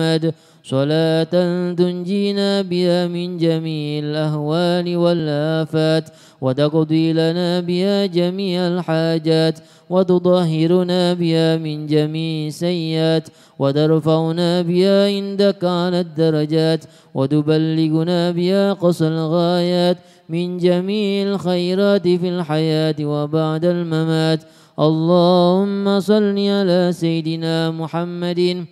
أحمد صلاة تنجينا بها من جميع الأهوال والآفات وتقضي لنا بها جميع الحاجات وتطهرنا بها من جميع سيئات وترفعنا بها عندك على الدرجات وتبلغنا بها قصى الغايات من جميع الخيرات في الحياة وبعد الممات اللهم صل على سيدنا محمد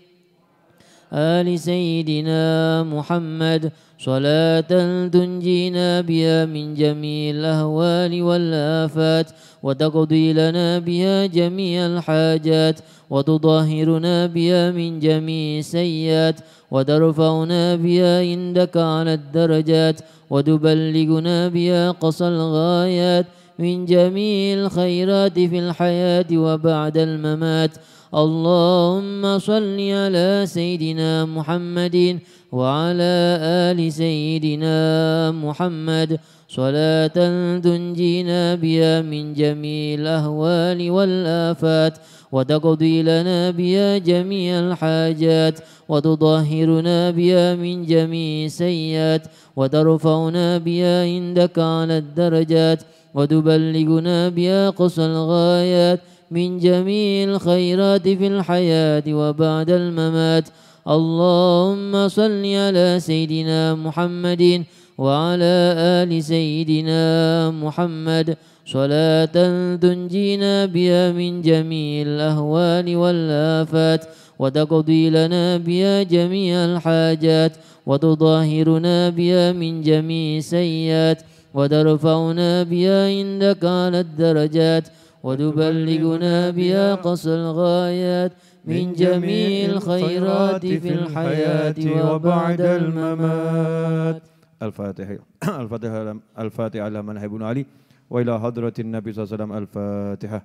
آل سيدنا محمد صلاة تنجينا بها من جميع الأهوال والآفات وتقضي لنا بها جميع الحاجات وتطهرنا بها من جميع السيئات وترفعنا بها عندك على الدرجات وتبلغنا بها قصى الغايات من جميع الخيرات في الحياة وبعد الممات اللهم صل على سيدنا محمد وعلى آل سيدنا محمد صلاة تنجينا بها من جميع الأهوال والآفات وتقضي لنا بها جميع الحاجات وتطهرنا بها من جميع السيئات وترفعنا بها عندك على الدرجات وتبلغنا بها قصى الغايات من جميع الخيرات في الحياة وبعد الممات اللهم صل على سيدنا محمد وعلى آل سيدنا محمد صلاة تنجينا بها من جميع الأهوال والآفات وتقضي لنا بها جميع الحاجات وتطهرنا بها من جميع السيئات وترفعنا بها عندك على الدرجات وتبلغنا بأقصى الغايات من جميع الخيرات في الحياة وبعد الممات الفاتحة الفاتحة الفاتحة على من علي وإلى حضرة النبي صلى الله عليه وسلم الفاتحة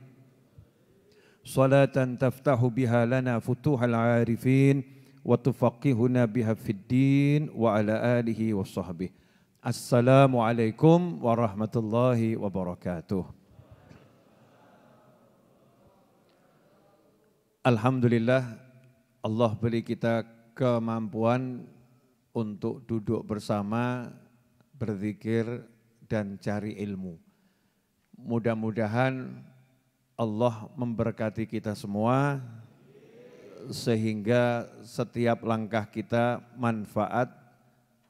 salatan taftahu biha lana futuhal arifin wa tufaqihuna biha fid wa ala alihi wa sahbihi. Assalamualaikum warahmatullahi wabarakatuh. Alhamdulillah Allah beri kita kemampuan untuk duduk bersama, berzikir dan cari ilmu. Mudah-mudahan Allah memberkati kita semua sehingga setiap langkah kita manfaat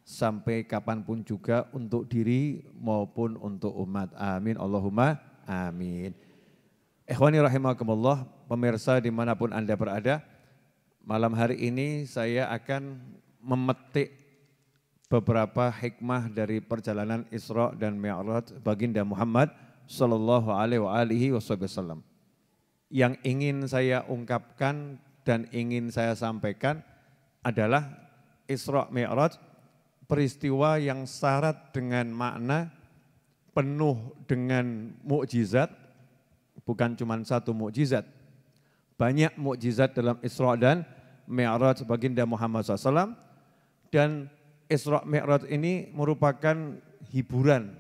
sampai kapanpun juga untuk diri maupun untuk umat. Amin. Allahumma amin. Ikhwani rahimakumullah, pemirsa dimanapun Anda berada, malam hari ini saya akan memetik beberapa hikmah dari perjalanan Isra dan Mi'raj baginda Muhammad Shallallahu Alaihi Wasallam. Yang ingin saya ungkapkan dan ingin saya sampaikan adalah Isra Mi'raj peristiwa yang syarat dengan makna penuh dengan mukjizat bukan cuma satu mukjizat banyak mukjizat dalam Isra dan Mi'raj baginda Muhammad SAW dan Isra Mi'raj ini merupakan hiburan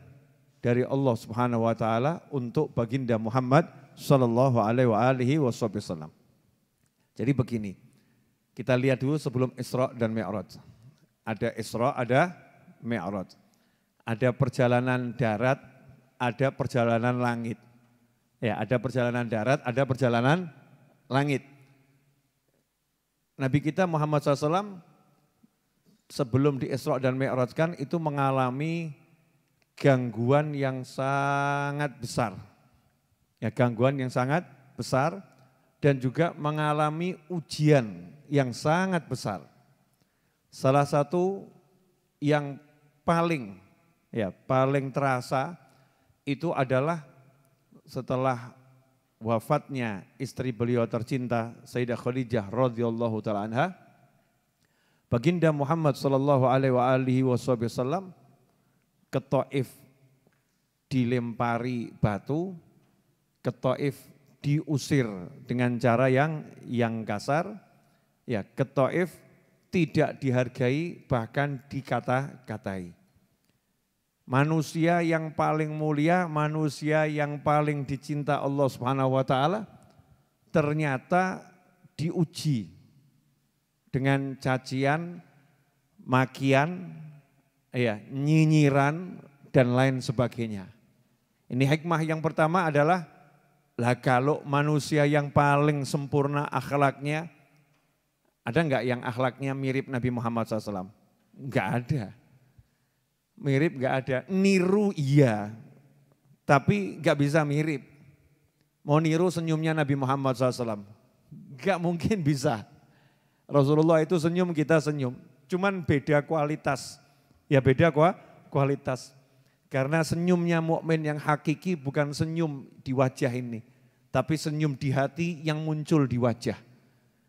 dari Allah Subhanahu wa taala untuk baginda Muhammad sallallahu alaihi wasallam. Jadi begini. Kita lihat dulu sebelum Isra dan Mi'raj. Ada Isra, ada Mi'raj. Ada perjalanan darat, ada perjalanan langit. Ya, ada perjalanan darat, ada perjalanan langit. Nabi kita Muhammad SAW sebelum di Isra dan Mi'rajkan itu mengalami gangguan yang sangat besar. Ya, gangguan yang sangat besar dan juga mengalami ujian yang sangat besar. Salah satu yang paling ya paling terasa itu adalah setelah wafatnya istri beliau tercinta Sayyidah Khadijah radhiyallahu taala anha Baginda Muhammad sallallahu alaihi wa wasallam ke Taif dilempari batu, ke Taif diusir dengan cara yang yang kasar, ya ke Taif tidak dihargai bahkan dikata-katai. Manusia yang paling mulia, manusia yang paling dicinta Allah Subhanahu wa taala ternyata diuji dengan cacian, makian, ya, nyinyiran dan lain sebagainya. Ini hikmah yang pertama adalah lah kalau manusia yang paling sempurna akhlaknya ada enggak yang akhlaknya mirip Nabi Muhammad SAW? Enggak ada. Mirip enggak ada. Niru iya, tapi enggak bisa mirip. Mau niru senyumnya Nabi Muhammad SAW. Enggak mungkin bisa. Rasulullah itu senyum, kita senyum. Cuman beda kualitas. Ya beda kok kualitas. Karena senyumnya mukmin yang hakiki bukan senyum di wajah ini, tapi senyum di hati yang muncul di wajah.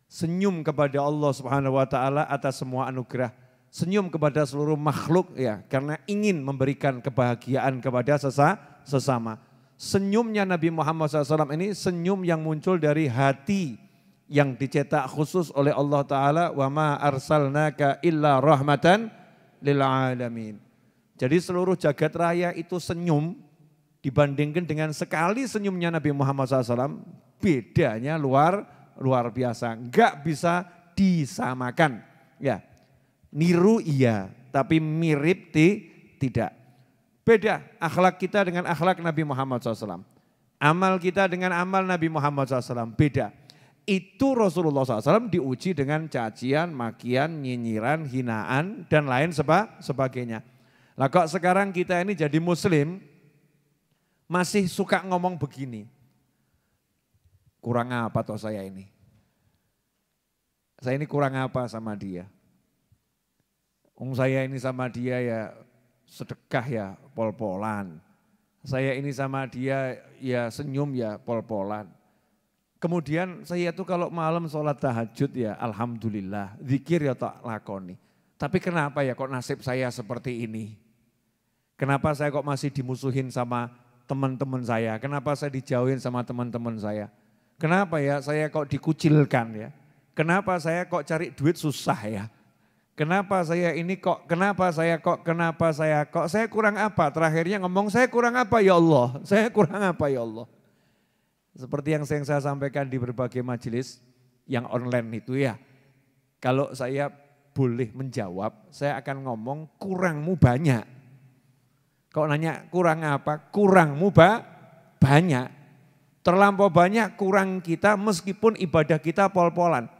Senyum kepada Allah Subhanahu wa taala atas semua anugerah. Senyum kepada seluruh makhluk ya, karena ingin memberikan kebahagiaan kepada sesa, sesama. Senyumnya Nabi Muhammad SAW ini senyum yang muncul dari hati yang dicetak khusus oleh Allah Ta'ala. Wa ma arsalnaka illa rahmatan lil alamin. Jadi seluruh jagat raya itu senyum dibandingkan dengan sekali senyumnya Nabi Muhammad SAW, bedanya luar luar biasa, nggak bisa disamakan. Ya, niru iya, tapi mirip ti, tidak. Beda akhlak kita dengan akhlak Nabi Muhammad SAW. Amal kita dengan amal Nabi Muhammad SAW beda itu Rasulullah SAW diuji dengan cacian, makian, nyinyiran, hinaan, dan lain seba, sebagainya. Lah kok sekarang kita ini jadi muslim, masih suka ngomong begini. Kurang apa toh saya ini? Saya ini kurang apa sama dia? Ung saya ini sama dia ya sedekah ya pol-polan. Saya ini sama dia ya senyum ya pol-polan Kemudian saya tuh kalau malam sholat tahajud ya Alhamdulillah. Zikir ya tak lakoni. Tapi kenapa ya kok nasib saya seperti ini? Kenapa saya kok masih dimusuhin sama teman-teman saya? Kenapa saya dijauhin sama teman-teman saya? Kenapa ya saya kok dikucilkan ya? Kenapa saya kok cari duit susah ya? Kenapa saya ini kok, kenapa saya kok, kenapa saya kok, saya kurang apa? Terakhirnya ngomong saya kurang apa ya Allah, saya kurang apa ya Allah. Seperti yang saya sampaikan di berbagai majelis yang online itu ya. Kalau saya boleh menjawab, saya akan ngomong kurangmu banyak. Kalau nanya kurang apa? Kurangmu ba banyak. Terlampau banyak kurang kita meskipun ibadah kita pol-polan.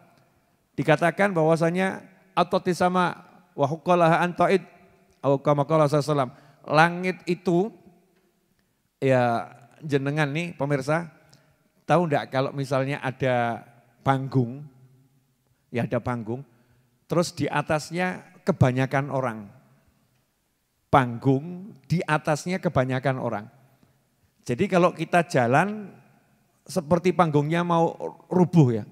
Dikatakan bahwasanya atau sama wahukolah antoid awakamakolah sallam. Langit itu ya jenengan nih pemirsa Tahu enggak kalau misalnya ada panggung, ya ada panggung, terus di atasnya kebanyakan orang. Panggung di atasnya kebanyakan orang. Jadi kalau kita jalan seperti panggungnya mau rubuh ya.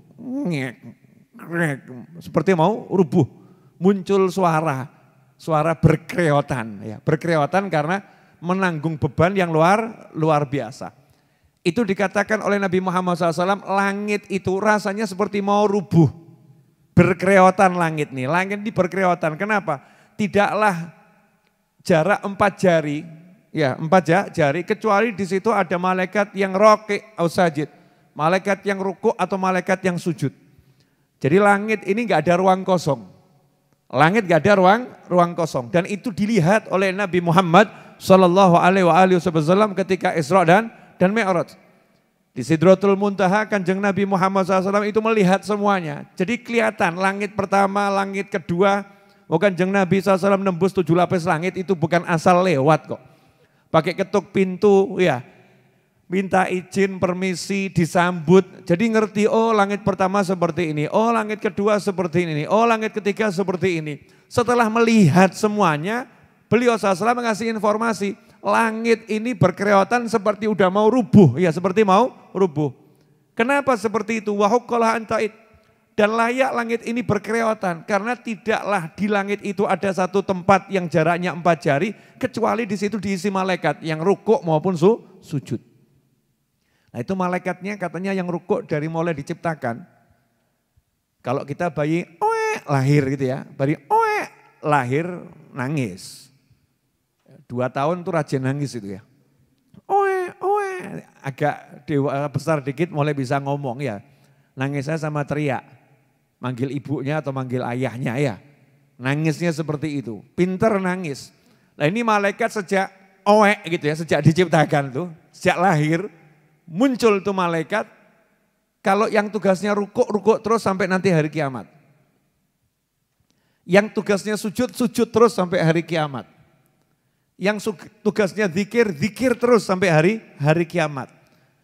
Seperti mau rubuh. Muncul suara, suara berkreotan ya. Berkreotan karena menanggung beban yang luar luar biasa. Itu dikatakan oleh Nabi Muhammad SAW, langit itu rasanya seperti mau rubuh. berkreotan langit nih, langit ini berkreotan. Kenapa? Tidaklah jarak empat jari, ya empat jari, kecuali di situ ada malaikat yang roke sajid. malaikat yang ruku atau malaikat yang sujud. Jadi langit ini nggak ada ruang kosong. Langit nggak ada ruang ruang kosong dan itu dilihat oleh Nabi Muhammad SAW ketika Isra dan dan Mi'raj. Di Sidratul Muntaha kanjeng Nabi Muhammad SAW itu melihat semuanya. Jadi kelihatan langit pertama, langit kedua. Oh kanjeng Nabi SAW nembus tujuh lapis langit itu bukan asal lewat kok. Pakai ketuk pintu ya. Minta izin, permisi, disambut. Jadi ngerti, oh langit pertama seperti ini. Oh langit kedua seperti ini. Oh langit ketiga seperti ini. Setelah melihat semuanya, beliau SAW mengasih informasi langit ini berkereotan seperti udah mau rubuh. Ya seperti mau rubuh. Kenapa seperti itu? Wahukolah antaid. Dan layak langit ini berkereotan. Karena tidaklah di langit itu ada satu tempat yang jaraknya empat jari. Kecuali di situ diisi malaikat. Yang rukuk maupun su, sujud. Nah itu malaikatnya katanya yang rukuk dari mulai diciptakan. Kalau kita bayi oe lahir gitu ya. Bayi oe lahir nangis. Dua tahun tuh rajin nangis itu ya. Oe, oe. Agak dewa, besar dikit mulai bisa ngomong ya. Nangisnya sama teriak. Manggil ibunya atau manggil ayahnya ya. Nangisnya seperti itu. Pinter nangis. Nah ini malaikat sejak oe gitu ya. Sejak diciptakan tuh. Sejak lahir. Muncul tuh malaikat. Kalau yang tugasnya rukuk, rukuk terus sampai nanti hari kiamat. Yang tugasnya sujud, sujud terus sampai hari kiamat. Yang tugasnya zikir, zikir terus sampai hari hari kiamat.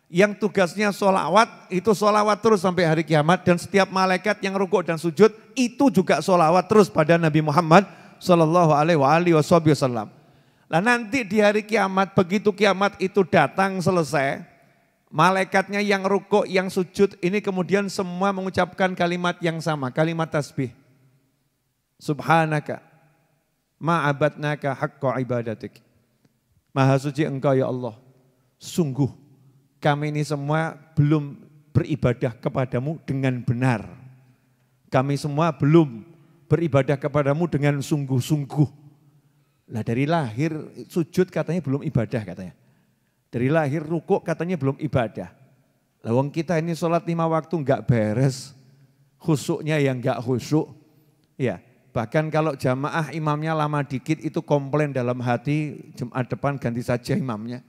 Yang tugasnya sholawat, itu sholawat terus sampai hari kiamat. Dan setiap malaikat yang rukuk dan sujud, itu juga sholawat terus pada Nabi Muhammad Sallallahu Alaihi Wasallam. Nah nanti di hari kiamat, begitu kiamat itu datang selesai, malaikatnya yang rukuk, yang sujud ini kemudian semua mengucapkan kalimat yang sama, kalimat tasbih. Subhanaka ma'abatnaka haqqa ibadatik. Maha suci engkau ya Allah. Sungguh kami ini semua belum beribadah kepadamu dengan benar. Kami semua belum beribadah kepadamu dengan sungguh-sungguh. Lah dari lahir sujud katanya belum ibadah katanya. Dari lahir rukuk katanya belum ibadah. Lawang kita ini sholat lima waktu enggak beres. Khusuknya yang enggak khusuk. Ya, Bahkan kalau jamaah imamnya lama dikit itu komplain dalam hati Jumat depan ganti saja imamnya.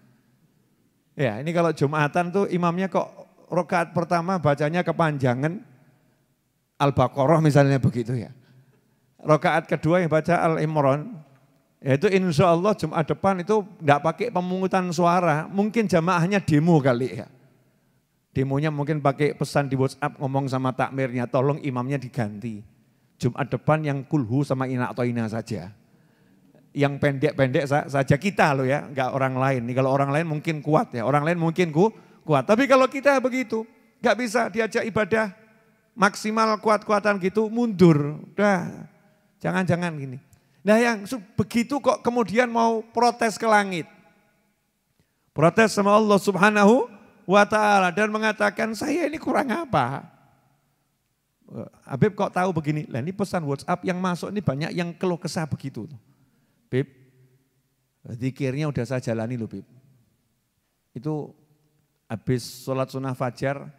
Ya ini kalau Jumatan tuh imamnya kok rokaat pertama bacanya kepanjangan. Al-Baqarah misalnya begitu ya. Rokaat kedua yang baca Al-Imran. Yaitu insya Allah Jumat depan itu tidak pakai pemungutan suara. Mungkin jamaahnya demo kali ya. Demonya mungkin pakai pesan di WhatsApp ngomong sama takmirnya, tolong imamnya diganti. Jumat depan yang kulhu sama ina atau ina saja. Yang pendek-pendek saja kita loh ya, nggak orang lain. Ini kalau orang lain mungkin kuat ya, orang lain mungkin ku, kuat. Tapi kalau kita begitu, nggak bisa diajak ibadah maksimal kuat-kuatan gitu, mundur. Udah, jangan-jangan gini. Nah yang begitu kok kemudian mau protes ke langit. Protes sama Allah subhanahu wa ta'ala dan mengatakan saya ini kurang apa. Eh, Habib kok tahu begini? Lah ini pesan WhatsApp yang masuk ini banyak yang keluh kesah begitu. Bib, zikirnya udah saya jalani loh Bib. Itu habis sholat sunnah fajar,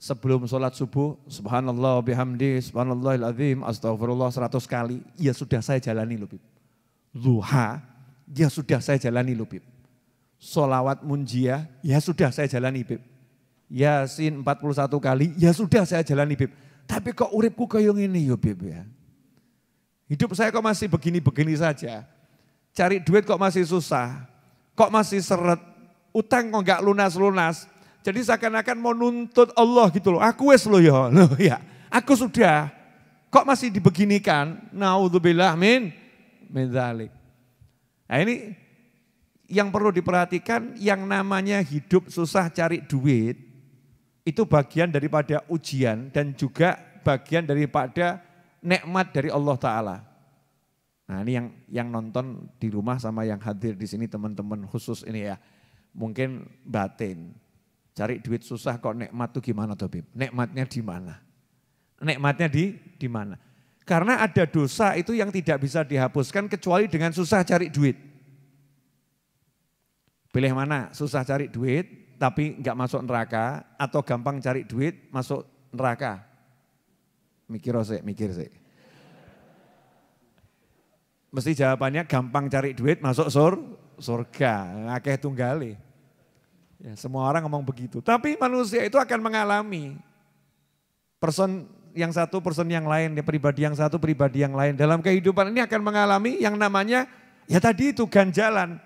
sebelum sholat subuh, subhanallah bihamdi, subhanallahil azim, astagfirullah seratus kali, ya sudah saya jalani loh Bib. Luha, ya sudah saya jalani loh Bib. Sholawat munjia, ya sudah saya jalani Bib. Yasin 41 kali, ya sudah saya jalani Bib. Tapi kok uripku kayak ini yo ya, Beb ya. Hidup saya kok masih begini-begini saja. Cari duit kok masih susah. Kok masih seret. Utang kok nggak lunas-lunas. Jadi seakan-akan mau nuntut Allah gitu loh. Aku wes loh ya. Loh ya. Aku sudah. Kok masih dibeginikan? Naudzubillah min min zalik. Nah ini yang perlu diperhatikan yang namanya hidup susah cari duit itu bagian daripada ujian dan juga bagian daripada nikmat dari Allah Ta'ala. Nah ini yang yang nonton di rumah sama yang hadir di sini teman-teman khusus ini ya. Mungkin batin, cari duit susah kok nikmat tuh gimana tuh Bib? Nikmatnya di mana? Nikmatnya di di mana? Karena ada dosa itu yang tidak bisa dihapuskan kecuali dengan susah cari duit. Pilih mana? Susah cari duit tapi nggak masuk neraka atau gampang cari duit masuk neraka? Mikir sih, mikir sih. Mesti jawabannya gampang cari duit masuk sur, surga, akeh tunggali. Ya, semua orang ngomong begitu. Tapi manusia itu akan mengalami person yang satu, person yang lain, ya pribadi yang satu, pribadi yang lain. Dalam kehidupan ini akan mengalami yang namanya ya tadi itu ganjalan.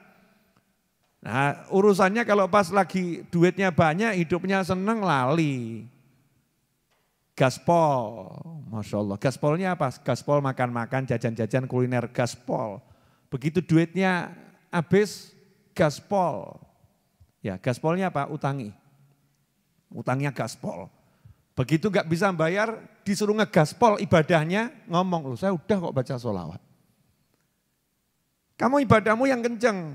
Nah urusannya kalau pas lagi duitnya banyak hidupnya seneng lali. Gaspol, Masya Allah. Gaspolnya apa? Gaspol makan-makan, jajan-jajan kuliner, gaspol. Begitu duitnya habis, gaspol. Ya gaspolnya apa? Utangi. Utangnya gaspol. Begitu gak bisa bayar, disuruh ngegaspol ibadahnya, ngomong, loh saya udah kok baca sholawat. Kamu ibadahmu yang kenceng,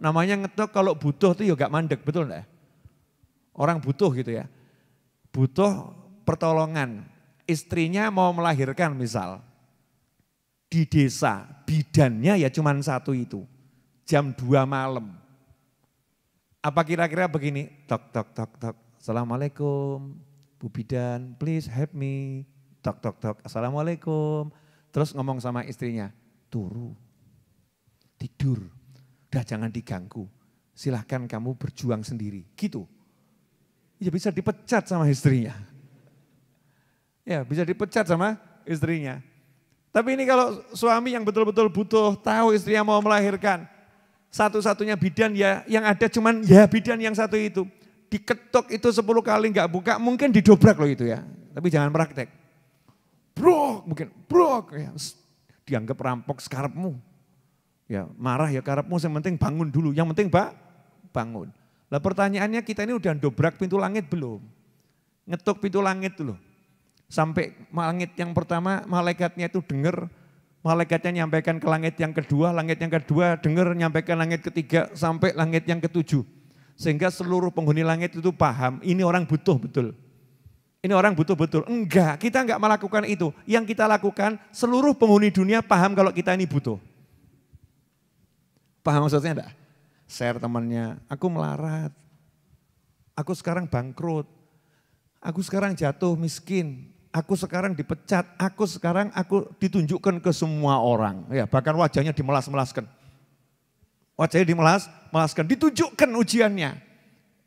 Namanya ngetok kalau butuh itu ya gak mandek, betul enggak? Ya? Orang butuh gitu ya. Butuh pertolongan. Istrinya mau melahirkan misal. Di desa, bidannya ya cuman satu itu. Jam 2 malam. Apa kira-kira begini? Tok, tok, tok, tok. Assalamualaikum. Bu bidan, please help me. Tok, tok, tok. Assalamualaikum. Terus ngomong sama istrinya, turu, tidur udah jangan diganggu. Silahkan kamu berjuang sendiri. Gitu. Ya bisa dipecat sama istrinya. Ya bisa dipecat sama istrinya. Tapi ini kalau suami yang betul-betul butuh tahu istrinya mau melahirkan. Satu-satunya bidan ya yang ada cuman ya bidan yang satu itu. Diketok itu 10 kali nggak buka mungkin didobrak loh itu ya. Tapi jangan praktek. bro mungkin bro ya. Dianggap rampok skarpmu Ya, marah ya karepmu yang penting bangun dulu, yang penting Pak bangun. Lah pertanyaannya kita ini udah dobrak pintu langit belum? Ngetuk pintu langit dulu. Sampai langit yang pertama malaikatnya itu dengar, malaikatnya nyampaikan ke langit yang kedua, langit yang kedua dengar nyampaikan langit ketiga sampai langit yang ketujuh. Sehingga seluruh penghuni langit itu paham, ini orang butuh betul. Ini orang butuh betul. Enggak, kita enggak melakukan itu. Yang kita lakukan seluruh penghuni dunia paham kalau kita ini butuh. Paham maksudnya enggak? Share temannya, aku melarat. Aku sekarang bangkrut. Aku sekarang jatuh miskin. Aku sekarang dipecat, aku sekarang aku ditunjukkan ke semua orang. Ya, bahkan wajahnya dimelas-melaskan. Wajahnya dimelas, melaskan, ditunjukkan ujiannya.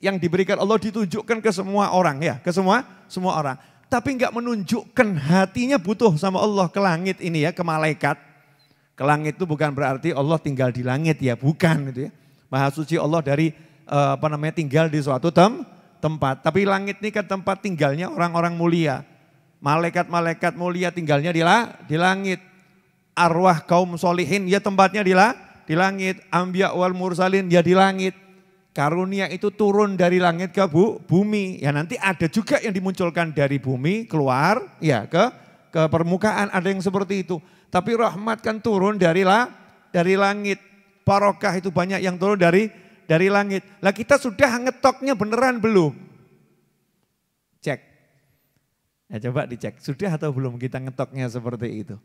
Yang diberikan Allah ditunjukkan ke semua orang ya, ke semua semua orang. Tapi enggak menunjukkan hatinya butuh sama Allah ke langit ini ya, ke malaikat ke langit itu bukan berarti Allah tinggal di langit ya, bukan gitu ya. Maha suci Allah dari eh, apa namanya tinggal di suatu tem tempat. Tapi langit ini kan tempat tinggalnya orang-orang mulia. Malaikat-malaikat mulia tinggalnya di, la, di langit. Arwah kaum solihin ya tempatnya di, la, di langit. Ambiya wal mursalin ya di langit. Karunia itu turun dari langit ke bu, bumi. Ya nanti ada juga yang dimunculkan dari bumi keluar ya ke ke permukaan ada yang seperti itu. Tapi rahmat kan turun dari la, dari langit. parokah itu banyak yang turun dari dari langit. Lah kita sudah ngetoknya beneran belum? Cek. Ya coba dicek, sudah atau belum kita ngetoknya seperti itu.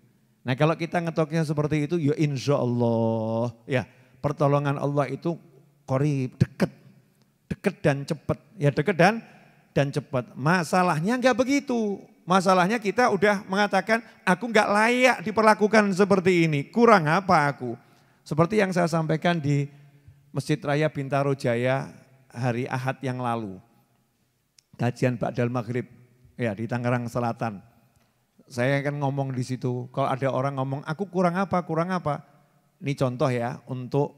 Nah kalau kita ngetoknya seperti itu, ya insya Allah. Ya pertolongan Allah itu kori deket. Deket dan cepat. Ya deket dan dan cepat. Masalahnya nggak begitu. Masalahnya kita udah mengatakan, aku nggak layak diperlakukan seperti ini. Kurang apa aku? Seperti yang saya sampaikan di Masjid Raya Bintaro Jaya hari Ahad yang lalu. Kajian Ba'dal Maghrib, ya di Tangerang Selatan. Saya akan ngomong di situ, kalau ada orang ngomong, aku kurang apa, kurang apa. Ini contoh ya, untuk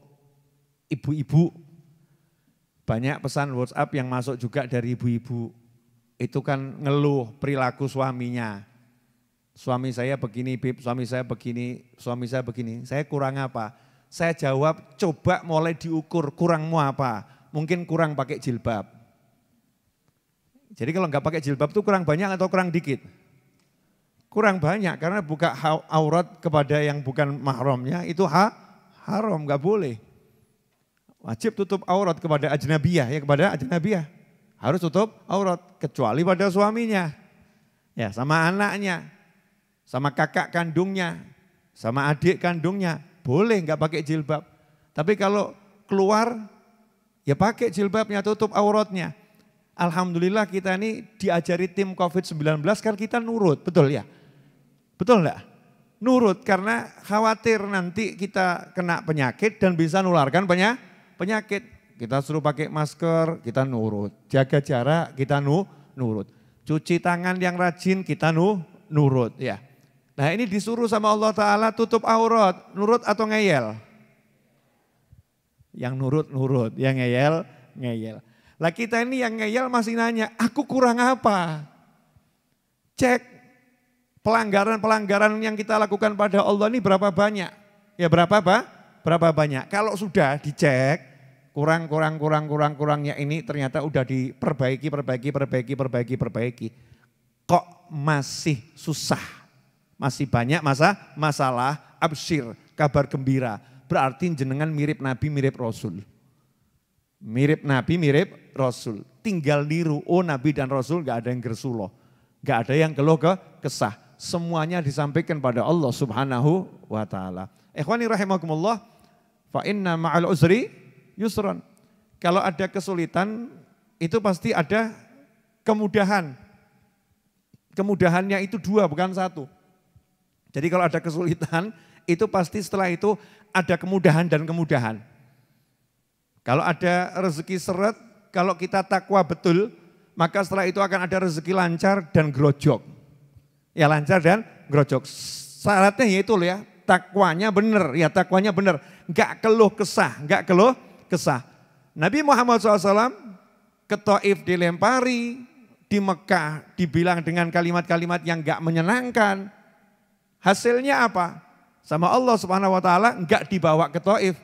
ibu-ibu. Banyak pesan WhatsApp yang masuk juga dari ibu-ibu itu kan ngeluh perilaku suaminya. Suami saya begini, Bib, suami saya begini, suami saya begini. Saya kurang apa? Saya jawab, coba mulai diukur kurangmu apa? Mungkin kurang pakai jilbab. Jadi kalau nggak pakai jilbab itu kurang banyak atau kurang dikit? Kurang banyak karena buka aurat kepada yang bukan mahramnya itu ha, haram, nggak boleh. Wajib tutup aurat kepada ajnabiyah ya kepada ajnabiyah harus tutup aurat kecuali pada suaminya. Ya, sama anaknya, sama kakak kandungnya, sama adik kandungnya, boleh nggak pakai jilbab. Tapi kalau keluar ya pakai jilbabnya, tutup auratnya. Alhamdulillah kita ini diajari tim COVID-19 kan kita nurut, betul ya? Betul enggak? Nurut karena khawatir nanti kita kena penyakit dan bisa nularkan penyakit. Kita suruh pakai masker, kita nurut. Jaga jarak, kita nu, nurut. Cuci tangan yang rajin, kita nu, nurut. Ya. Nah ini disuruh sama Allah Ta'ala tutup aurat, nurut atau ngeyel? Yang nurut, nurut. Yang ngeyel, ngeyel. Lah kita ini yang ngeyel masih nanya, aku kurang apa? Cek pelanggaran-pelanggaran yang kita lakukan pada Allah ini berapa banyak? Ya berapa, Pak? Berapa banyak? Kalau sudah dicek, kurang kurang kurang kurang kurangnya ini ternyata udah diperbaiki perbaiki perbaiki perbaiki perbaiki kok masih susah masih banyak masa masalah absir kabar gembira berarti jenengan mirip nabi mirip rasul mirip nabi mirip rasul tinggal niru oh nabi dan rasul gak ada yang gersuloh gak ada yang keluh ke kesah semuanya disampaikan pada Allah subhanahu wa taala ikhwani rahimakumullah fa inna ma'al uzri yusron. Kalau ada kesulitan, itu pasti ada kemudahan. Kemudahannya itu dua, bukan satu. Jadi kalau ada kesulitan, itu pasti setelah itu ada kemudahan dan kemudahan. Kalau ada rezeki seret, kalau kita takwa betul, maka setelah itu akan ada rezeki lancar dan grojok. Ya lancar dan grojok. Syaratnya yaitu ya, takwanya benar, ya takwanya benar. Enggak keluh kesah, enggak keluh kesah. Nabi Muhammad SAW ke Taif dilempari, di Mekah dibilang dengan kalimat-kalimat yang gak menyenangkan. Hasilnya apa? Sama Allah subhanahu wa ta'ala gak dibawa ke Taif.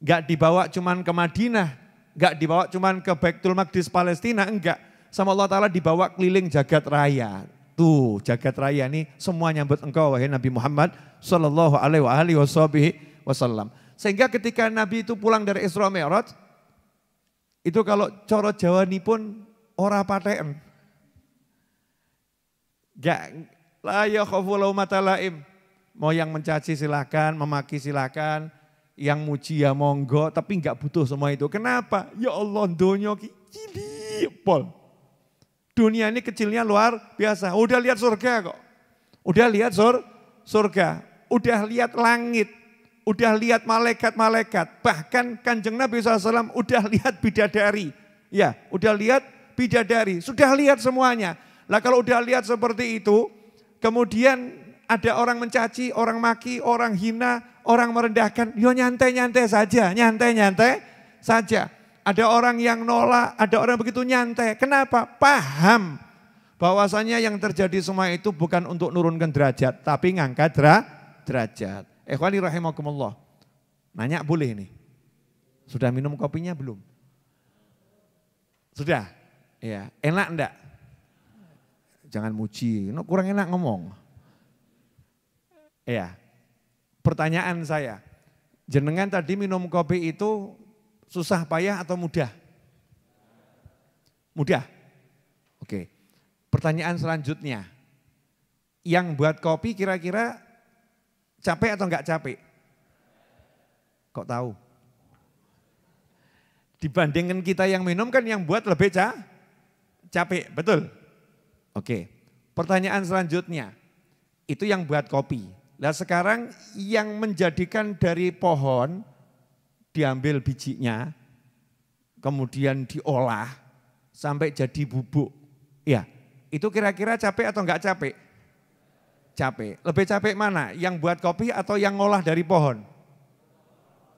Gak dibawa cuman ke Madinah. Gak dibawa cuman ke Baitul Maqdis Palestina. Enggak. Sama Allah ta'ala dibawa keliling jagat raya. Tuh jagat raya ini semua nyambut engkau wahai Nabi Muhammad. Sallallahu alaihi wasallam. Sehingga ketika Nabi itu pulang dari Isra Mi'raj, itu kalau coro Jawa ini pun ora paten. Gak la ya khofulau matalaim. Mau yang mencaci silakan, memaki silakan, yang muji ya monggo, tapi nggak butuh semua itu. Kenapa? Ya Allah dunia kecil, pol. Dunia ini kecilnya luar biasa. Udah lihat surga kok. Udah lihat sur, surga. Udah lihat langit udah lihat malaikat-malaikat, bahkan kanjeng Nabi SAW udah lihat bidadari. Ya, udah lihat bidadari, sudah lihat semuanya. Lah kalau udah lihat seperti itu, kemudian ada orang mencaci, orang maki, orang hina, orang merendahkan, yo nyantai-nyantai saja, nyantai-nyantai saja. Ada orang yang nolak, ada orang begitu nyantai. Kenapa? Paham bahwasanya yang terjadi semua itu bukan untuk nurunkan derajat, tapi ngangkat derajat. Eh Ikhwani rahimakumullah. Nanya boleh ini Sudah minum kopinya belum? Sudah? Ya, enak enggak? Jangan muji, no, kurang enak ngomong. Ya, pertanyaan saya, jenengan tadi minum kopi itu susah payah atau mudah? Mudah. Oke. Pertanyaan selanjutnya. Yang buat kopi kira-kira Capek atau enggak capek? Kok tahu? Dibandingkan kita yang minum kan yang buat lebih ca capek, betul? Oke, pertanyaan selanjutnya. Itu yang buat kopi. Nah sekarang yang menjadikan dari pohon diambil bijinya, kemudian diolah sampai jadi bubuk. Ya, itu kira-kira capek atau enggak capek? capek. Lebih capek mana? Yang buat kopi atau yang ngolah dari pohon?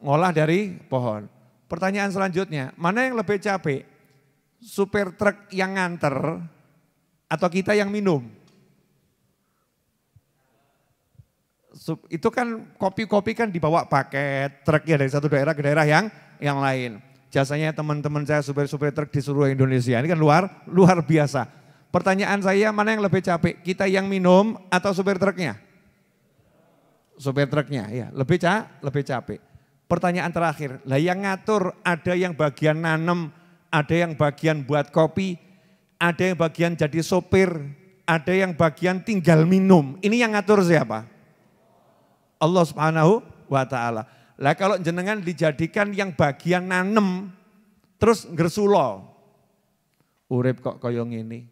Ngolah dari pohon. Pertanyaan selanjutnya, mana yang lebih capek? Supir truk yang nganter atau kita yang minum? Itu kan kopi-kopi kan dibawa paket truk ya dari satu daerah ke daerah yang yang lain. Jasanya teman-teman saya supir-supir truk di seluruh Indonesia. Ini kan luar luar biasa Pertanyaan saya mana yang lebih capek? Kita yang minum atau supir truknya? Supir truknya ya, lebih ca lebih capek. Pertanyaan terakhir, lah yang ngatur ada yang bagian nanem, ada yang bagian buat kopi, ada yang bagian jadi sopir, ada yang bagian tinggal minum. Ini yang ngatur siapa? Allah Subhanahu wa taala. Lah kalau jenengan dijadikan yang bagian nanem terus ngersulo. Urip kok koyong ini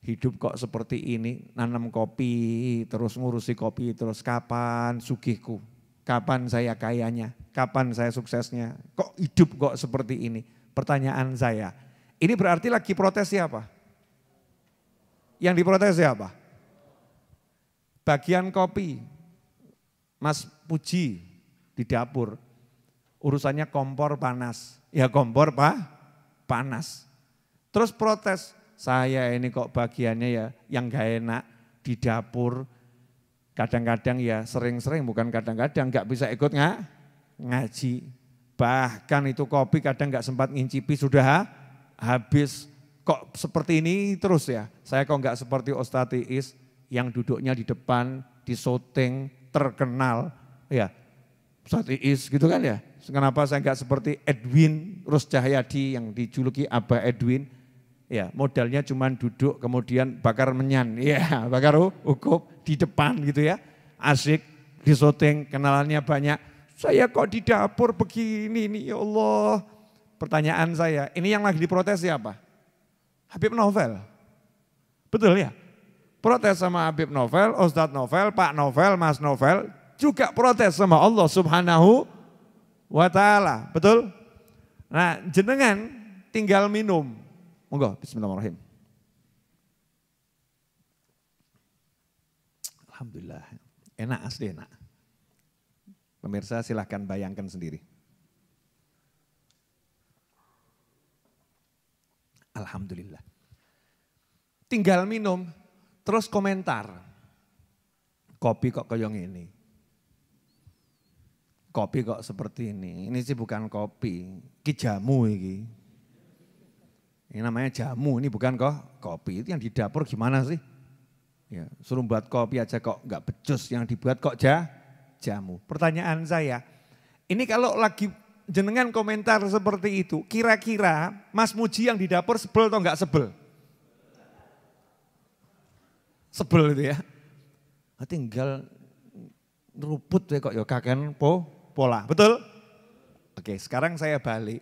hidup kok seperti ini, nanam kopi, terus ngurusi kopi, terus kapan sugihku, kapan saya kayanya, kapan saya suksesnya, kok hidup kok seperti ini. Pertanyaan saya, ini berarti lagi protes siapa? Yang diprotes siapa? Bagian kopi, Mas Puji di dapur, urusannya kompor panas. Ya kompor pak, panas. Terus protes, saya ini kok bagiannya ya yang gak enak di dapur. Kadang-kadang ya sering-sering bukan kadang-kadang nggak bisa ikut nggak ngaji. Bahkan itu kopi kadang nggak sempat ngincipi sudah habis. Kok seperti ini terus ya? Saya kok nggak seperti Ustadz yang duduknya di depan, di syuting, terkenal. Ya, Ustadz gitu kan ya. Kenapa saya nggak seperti Edwin Rus Cahyadi yang dijuluki Aba Edwin Ya, modalnya cuma duduk kemudian bakar menyan, ya bakar ukup di depan gitu ya. Asik, disoteng kenalannya banyak. Saya kok di dapur begini nih ya Allah. Pertanyaan saya, ini yang lagi diprotes siapa? Habib Novel. Betul ya? Protes sama Habib Novel, Ustadz Novel, Pak Novel, Mas Novel. Juga protes sama Allah subhanahu wa ta'ala. Betul? Nah jenengan tinggal minum Monggo, bismillahirrahmanirrahim. Alhamdulillah. Enak asli enak. Pemirsa silahkan bayangkan sendiri. Alhamdulillah. Tinggal minum, terus komentar. Kopi kok koyong ini. Kopi kok seperti ini. Ini sih bukan kopi, Kijamu ini. Ini namanya jamu, ini bukan kok kopi. Itu yang di dapur gimana sih? Ya, suruh buat kopi aja kok nggak becus, yang dibuat kok ja, jamu. Pertanyaan saya, ini kalau lagi jenengan komentar seperti itu, kira-kira Mas Muji yang di dapur sebel atau nggak sebel? Sebel itu ya. Nah, tinggal ruput ya kok ya kaken po, pola, betul? Oke sekarang saya balik,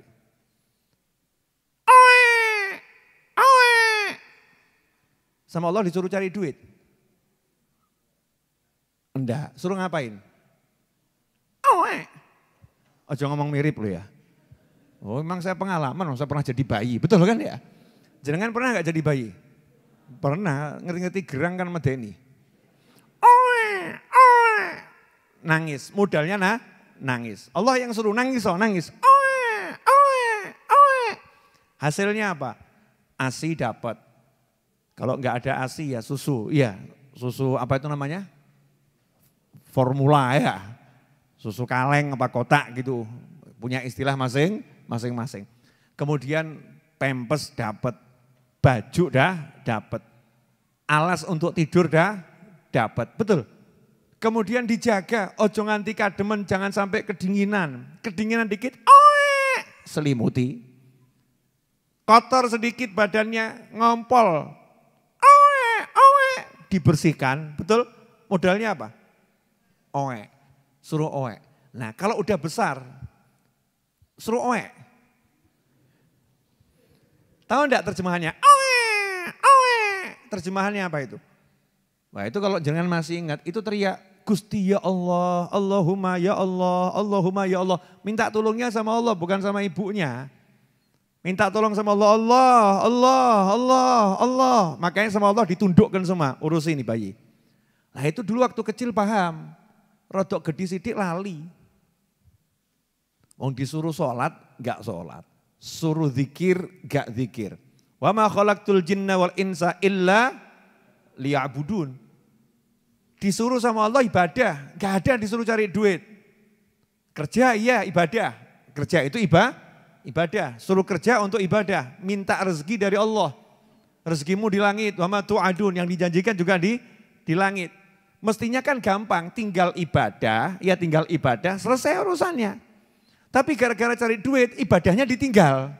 Sama Allah disuruh cari duit. Enggak, suruh ngapain? Awe. Ojo ngomong mirip lo ya. Oh memang saya pengalaman, saya pernah jadi bayi, betul kan ya? Jangan pernah nggak jadi bayi? Pernah, ngerti-ngerti gerang kan medeni. Awe, awe. Nangis, modalnya nah, nangis. Allah yang suruh nangis, oh nangis. Awe, awe, awe. Hasilnya apa? Asi dapat, kalau nggak ada ASI ya susu, iya susu apa itu namanya? Formula ya, susu kaleng apa kotak gitu, punya istilah masing, masing-masing. Kemudian pempes dapat, baju dah dapat, alas untuk tidur dah dapat, betul. Kemudian dijaga, ojo nganti kademen, jangan sampai kedinginan. Kedinginan dikit, oe, selimuti. Kotor sedikit badannya, ngompol, dibersihkan, betul? Modalnya apa? Oe. Suruh oe. Nah, kalau udah besar, suruh oe. Tahu enggak terjemahannya? Oe, oe. Terjemahannya apa itu? Wah, itu kalau jangan masih ingat, itu teriak Gusti ya Allah, Allahumma ya Allah, Allahumma ya Allah. Minta tolongnya sama Allah bukan sama ibunya. Minta tolong sama Allah, Allah, Allah, Allah, Allah. Makanya sama Allah ditundukkan semua, urus ini bayi. Nah itu dulu waktu kecil paham, rodok gede sidik lali. Wong disuruh sholat, gak sholat. Suruh zikir, gak zikir. Wa ma khalaqtul jinna wal insa illa liya'budun. Disuruh sama Allah ibadah, gak ada disuruh cari duit. Kerja iya ibadah, kerja itu ibadah ibadah, suruh kerja untuk ibadah, minta rezeki dari Allah. Rezekimu di langit, tuh adun yang dijanjikan juga di di langit. Mestinya kan gampang, tinggal ibadah, ya tinggal ibadah, selesai urusannya. Tapi gara-gara cari duit, ibadahnya ditinggal.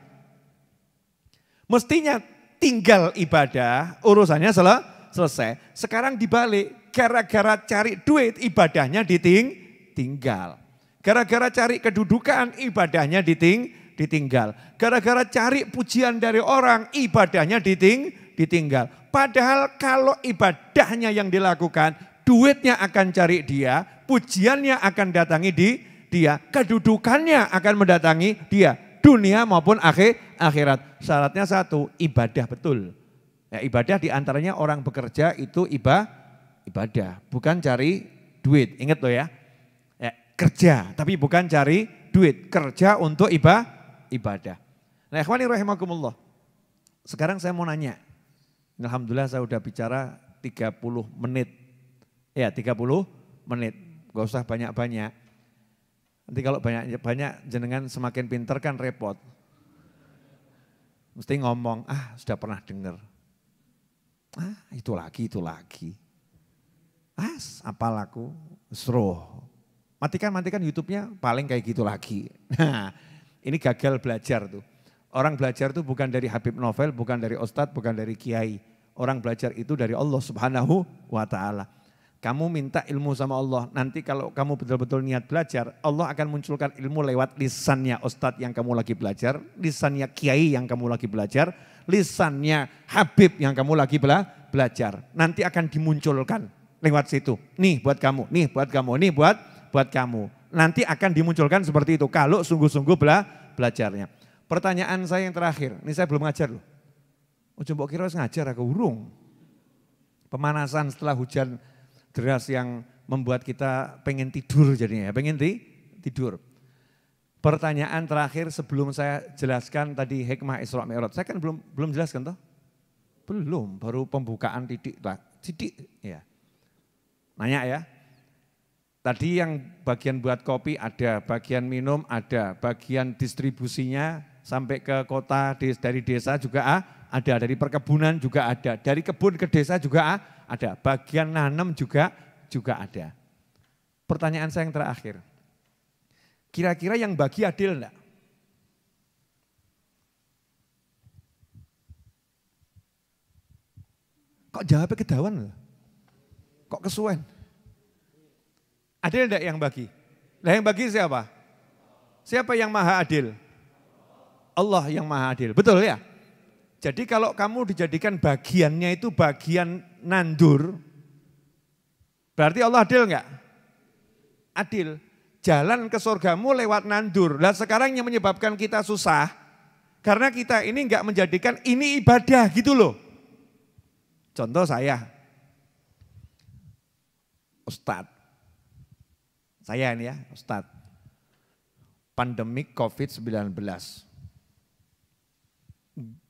Mestinya tinggal ibadah, urusannya sel selesai. Sekarang dibalik, gara-gara cari duit, ibadahnya diting tinggal. Gara-gara cari kedudukan, ibadahnya ditinggal ditinggal. Gara-gara cari pujian dari orang, ibadahnya diting, ditinggal. Padahal kalau ibadahnya yang dilakukan, duitnya akan cari dia, pujiannya akan datangi di dia, kedudukannya akan mendatangi dia, dunia maupun akhir akhirat. Syaratnya satu, ibadah betul. Ya, ibadah diantaranya orang bekerja itu iba, ibadah, bukan cari duit. Ingat loh ya, ya kerja, tapi bukan cari duit, kerja untuk ibadah ibadah. Nah, ikhwani rahimakumullah. Sekarang saya mau nanya. Alhamdulillah saya sudah bicara 30 menit. Ya, 30 menit. Gak usah banyak-banyak. Nanti kalau banyak-banyak jenengan semakin pinter kan repot. Mesti ngomong, ah sudah pernah dengar. Ah itu lagi, itu lagi. Ah apal aku, seruh. Matikan, matikan YouTube-nya paling kayak gitu lagi. Nah, ini gagal belajar tuh. Orang belajar tuh bukan dari Habib Novel, bukan dari Ustadz, bukan dari Kiai. Orang belajar itu dari Allah subhanahu wa ta'ala. Kamu minta ilmu sama Allah, nanti kalau kamu betul-betul niat belajar, Allah akan munculkan ilmu lewat lisannya Ustadz yang kamu lagi belajar, lisannya Kiai yang kamu lagi belajar, lisannya Habib yang kamu lagi bela belajar. Nanti akan dimunculkan lewat situ. Nih buat kamu, nih buat kamu, nih buat buat kamu nanti akan dimunculkan seperti itu kalau sungguh-sungguh bela belajarnya. Pertanyaan saya yang terakhir, ini saya belum ngajar loh. Ujung oh, mbok kira ngajar aku urung. Pemanasan setelah hujan deras yang membuat kita pengen tidur jadinya ya, pengen di, tidur. Pertanyaan terakhir sebelum saya jelaskan tadi hikmah Isra Mi'raj. Saya kan belum belum jelaskan toh? Belum, baru pembukaan titik titik ya. Nanya ya, Tadi yang bagian buat kopi ada, bagian minum ada, bagian distribusinya sampai ke kota dari desa juga ada, dari perkebunan juga ada, dari kebun ke desa juga ada, bagian nanam juga juga ada. Pertanyaan saya yang terakhir, kira-kira yang bagi adil enggak? Kok jawabnya kedawan? Kok kesuwen? Adil enggak yang bagi? Nah yang bagi siapa? Siapa yang maha adil? Allah yang maha adil. Betul ya? Jadi kalau kamu dijadikan bagiannya itu bagian nandur, berarti Allah adil enggak? Adil. Jalan ke surgamu lewat nandur. Nah sekarang yang menyebabkan kita susah, karena kita ini enggak menjadikan ini ibadah gitu loh. Contoh saya, Ustadz, saya ini ya, Ustadz. Pandemik COVID-19.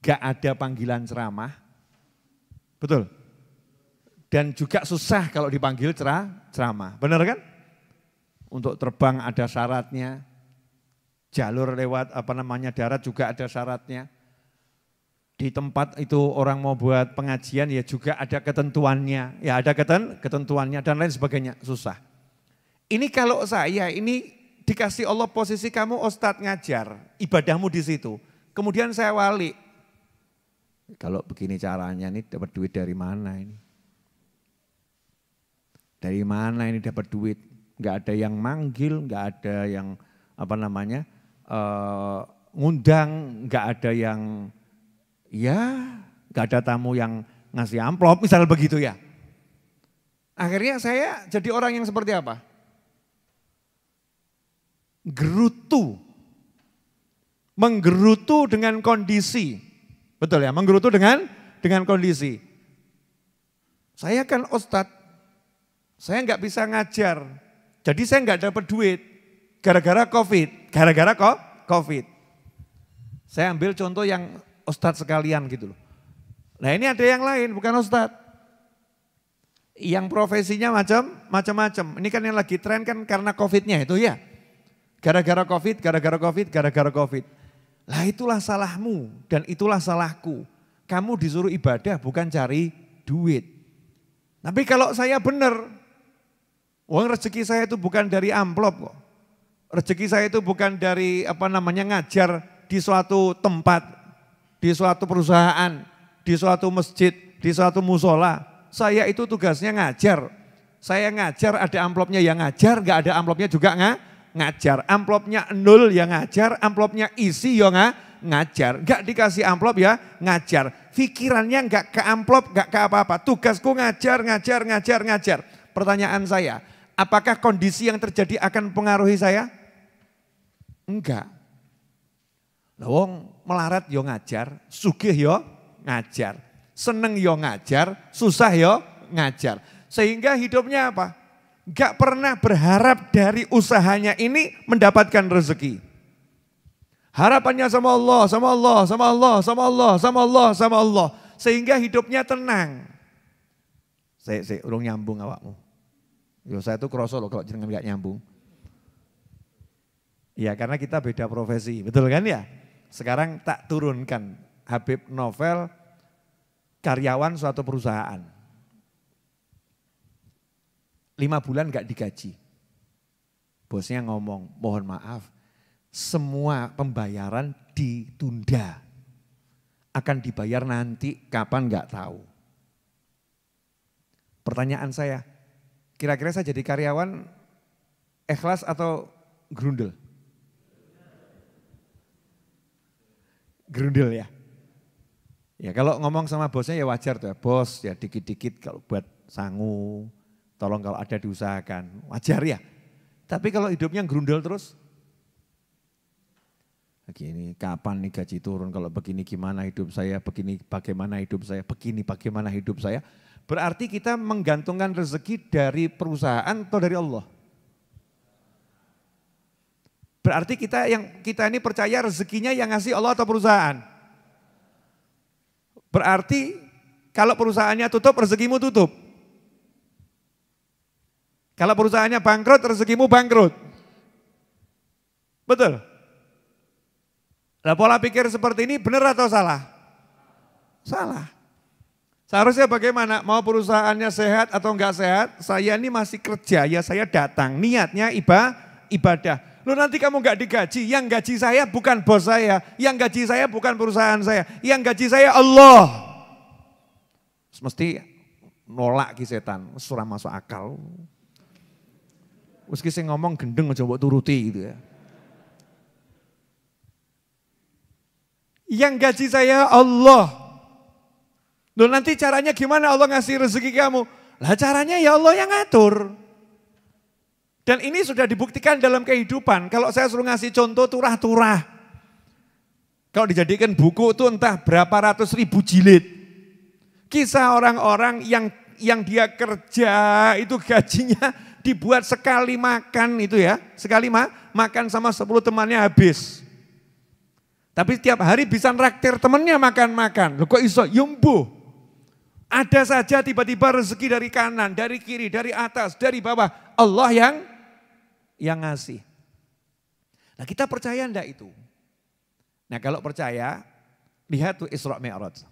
Gak ada panggilan ceramah. Betul? Dan juga susah kalau dipanggil cerah, ceramah. Benar kan? Untuk terbang ada syaratnya. Jalur lewat apa namanya darat juga ada syaratnya di tempat itu orang mau buat pengajian ya juga ada ketentuannya, ya ada ketentuannya dan lain sebagainya, susah. Ini kalau saya ini dikasih Allah posisi kamu ustad ngajar, ibadahmu di situ. Kemudian saya wali. Kalau begini caranya nih dapat duit dari mana ini? Dari mana ini dapat duit? Gak ada yang manggil, gak ada yang apa namanya uh, ngundang, nggak ada yang ya nggak ada tamu yang ngasih amplop, misalnya begitu ya. Akhirnya saya jadi orang yang seperti apa? gerutu. Menggerutu dengan kondisi. Betul ya, menggerutu dengan dengan kondisi. Saya kan ustadz, saya nggak bisa ngajar. Jadi saya nggak dapat duit gara-gara covid, gara-gara kok covid. Saya ambil contoh yang ustadz sekalian gitu loh. Nah ini ada yang lain, bukan ustadz yang profesinya macam macam-macam. Ini kan yang lagi tren kan karena COVID-nya itu ya. Gara-gara covid, gara-gara covid, gara-gara covid. Lah itulah salahmu dan itulah salahku. Kamu disuruh ibadah bukan cari duit. Tapi kalau saya benar, uang rezeki saya itu bukan dari amplop kok. Rezeki saya itu bukan dari apa namanya ngajar di suatu tempat, di suatu perusahaan, di suatu masjid, di suatu musola. Saya itu tugasnya ngajar, saya ngajar ada amplopnya yang ngajar, nggak ada amplopnya juga nggak ngajar. Amplopnya nul ya ngajar, amplopnya isi ya nga, ngajar. Gak dikasih amplop ya ngajar. Pikirannya gak ke amplop, gak ke apa-apa. Tugasku ngajar, ngajar, ngajar, ngajar. Pertanyaan saya, apakah kondisi yang terjadi akan pengaruhi saya? Enggak. Lawong melarat yo ya ngajar, sugih yo ya ngajar, seneng yo ya ngajar, susah yo ngajar. Sehingga hidupnya apa? Gak pernah berharap dari usahanya ini mendapatkan rezeki. Harapannya sama Allah, sama Allah, sama Allah, sama Allah, sama Allah, sama Allah. Sehingga hidupnya tenang. Saya, saya urung nyambung awakmu. Yo saya tuh kroso loh kalau jangan gak nyambung. Ya karena kita beda profesi, betul kan ya? Sekarang tak turunkan Habib Novel karyawan suatu perusahaan lima bulan gak digaji. Bosnya ngomong, mohon maaf, semua pembayaran ditunda. Akan dibayar nanti, kapan gak tahu. Pertanyaan saya, kira-kira saya jadi karyawan ikhlas atau gerundel? Gerundel ya. Ya kalau ngomong sama bosnya ya wajar tuh ya, bos ya dikit-dikit kalau buat sangu, Tolong kalau ada diusahakan, wajar ya. Tapi kalau hidupnya gerundel terus, begini kapan nih gaji turun kalau begini gimana hidup saya begini bagaimana hidup saya begini bagaimana hidup saya berarti kita menggantungkan rezeki dari perusahaan atau dari Allah berarti kita yang kita ini percaya rezekinya yang ngasih Allah atau perusahaan berarti kalau perusahaannya tutup rezekimu tutup kalau perusahaannya bangkrut, rezekimu bangkrut. Betul? Nah pola pikir seperti ini benar atau salah? Salah. Seharusnya bagaimana? Mau perusahaannya sehat atau enggak sehat, saya ini masih kerja, ya saya datang. Niatnya iba, ibadah. Lu nanti kamu nggak digaji, yang gaji saya bukan bos saya, yang gaji saya bukan perusahaan saya, yang gaji saya Allah. Mesti nolak ki setan, surah masuk akal. Meski saya ngomong gendeng aja turuti gitu ya. Yang gaji saya Allah. Loh nanti caranya gimana Allah ngasih rezeki kamu? Lah caranya ya Allah yang ngatur. Dan ini sudah dibuktikan dalam kehidupan. Kalau saya suruh ngasih contoh turah-turah. Kalau dijadikan buku itu entah berapa ratus ribu jilid. Kisah orang-orang yang yang dia kerja itu gajinya dibuat sekali makan itu ya. Sekali ma makan sama 10 temannya habis. Tapi setiap hari bisa raktir temannya makan-makan. Loh kok iso yumbu? Ya Ada saja tiba-tiba rezeki dari kanan, dari kiri, dari atas, dari bawah. Allah yang yang ngasih. Nah kita percaya enggak itu? Nah kalau percaya, lihat tuh Isra Mi'raj.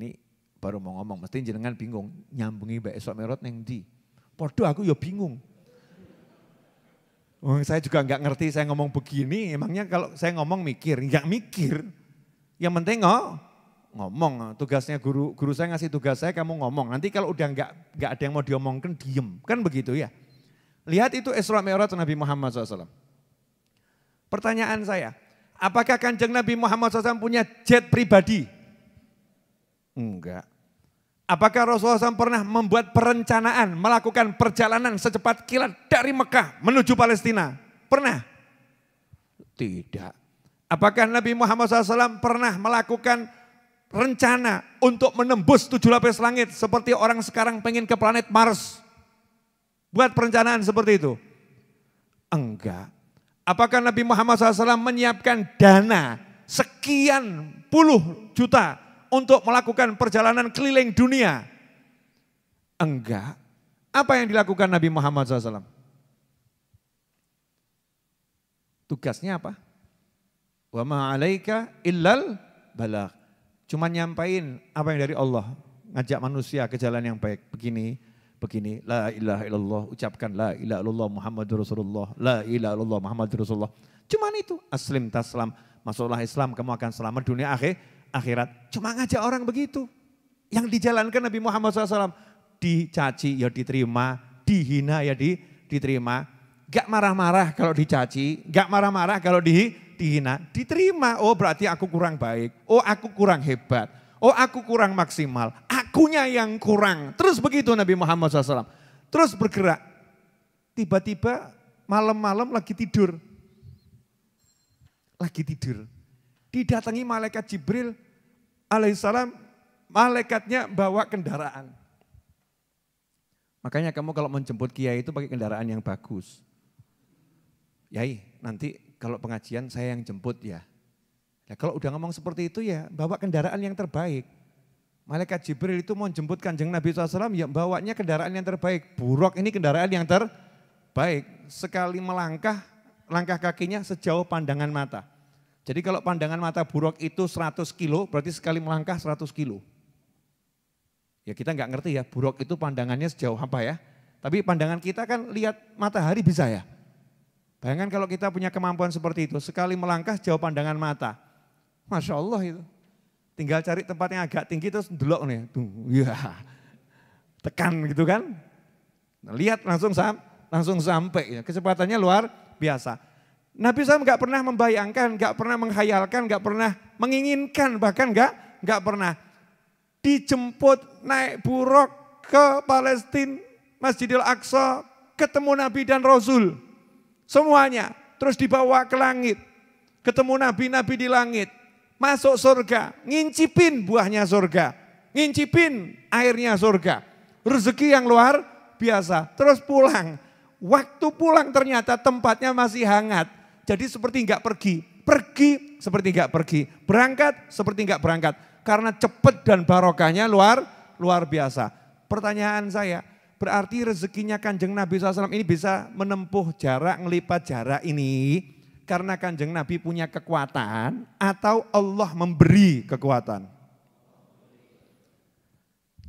Ini baru mau ngomong, mesti jenengan bingung, nyambungi Mbak Isra Mi'raj yang di. Podo aku ya bingung. Oh, saya juga nggak ngerti saya ngomong begini, emangnya kalau saya ngomong mikir, nggak mikir. Yang penting oh, ngomong, tugasnya guru guru saya ngasih tugas saya kamu ngomong. Nanti kalau udah nggak nggak ada yang mau diomongkan diem, kan begitu ya. Lihat itu Isra Mi'raj Nabi Muhammad SAW. Pertanyaan saya, apakah kanjeng Nabi Muhammad SAW punya jet pribadi? Enggak. Apakah Rasulullah SAW pernah membuat perencanaan, melakukan perjalanan secepat kilat dari Mekah menuju Palestina? Pernah? Tidak. Apakah Nabi Muhammad SAW pernah melakukan rencana untuk menembus tujuh lapis langit seperti orang sekarang pengen ke planet Mars? Buat perencanaan seperti itu? Enggak. Apakah Nabi Muhammad SAW menyiapkan dana sekian puluh juta untuk melakukan perjalanan keliling dunia? Enggak. Apa yang dilakukan Nabi Muhammad SAW? Tugasnya apa? Wa ma'alaika illal balak. Cuma nyampain apa yang dari Allah. Ngajak manusia ke jalan yang baik. Begini, begini. La ilaha illallah. Ucapkan la ilaha illallah Muhammad Rasulullah. La ilaha illallah Muhammad Rasulullah. Cuman itu. Aslim taslam. Masuklah Islam kamu akan selamat dunia akhir akhirat. Cuma ngajak orang begitu. Yang dijalankan Nabi Muhammad SAW. Dicaci ya diterima, dihina ya di, diterima. Gak marah-marah kalau dicaci, gak marah-marah kalau di, dihina. Diterima, oh berarti aku kurang baik, oh aku kurang hebat, oh aku kurang maksimal. Akunya yang kurang. Terus begitu Nabi Muhammad SAW. Terus bergerak. Tiba-tiba malam-malam lagi tidur. Lagi tidur didatangi malaikat Jibril alaihissalam, malaikatnya bawa kendaraan. Makanya kamu kalau menjemput kiai itu pakai kendaraan yang bagus. Yai, nanti kalau pengajian saya yang jemput ya. Ya kalau udah ngomong seperti itu ya bawa kendaraan yang terbaik. Malaikat Jibril itu mau jemput kanjeng Nabi SAW ya bawanya kendaraan yang terbaik. Buruk ini kendaraan yang terbaik. Sekali melangkah, langkah kakinya sejauh pandangan mata. Jadi kalau pandangan mata buruk itu 100 kilo, berarti sekali melangkah 100 kilo. Ya kita nggak ngerti ya, buruk itu pandangannya sejauh apa ya. Tapi pandangan kita kan lihat matahari bisa ya. Bayangkan kalau kita punya kemampuan seperti itu, sekali melangkah jauh pandangan mata. Masya Allah itu. Tinggal cari tempat yang agak tinggi terus delok nih. Tuh, ya. Tekan gitu kan. Nah, lihat langsung sam, langsung sampai ya. Kecepatannya luar biasa. Nabi SAW nggak pernah membayangkan, nggak pernah menghayalkan, nggak pernah menginginkan, bahkan nggak nggak pernah dijemput naik buruk ke Palestina, Masjidil Aqsa, ketemu Nabi dan Rasul. Semuanya terus dibawa ke langit. Ketemu Nabi, Nabi di langit. Masuk surga, ngincipin buahnya surga. Ngincipin airnya surga. Rezeki yang luar biasa. Terus pulang. Waktu pulang ternyata tempatnya masih hangat jadi seperti nggak pergi, pergi seperti nggak pergi, berangkat seperti nggak berangkat. Karena cepat dan barokahnya luar luar biasa. Pertanyaan saya, berarti rezekinya kanjeng Nabi SAW ini bisa menempuh jarak, ngelipat jarak ini. Karena kanjeng Nabi punya kekuatan atau Allah memberi kekuatan.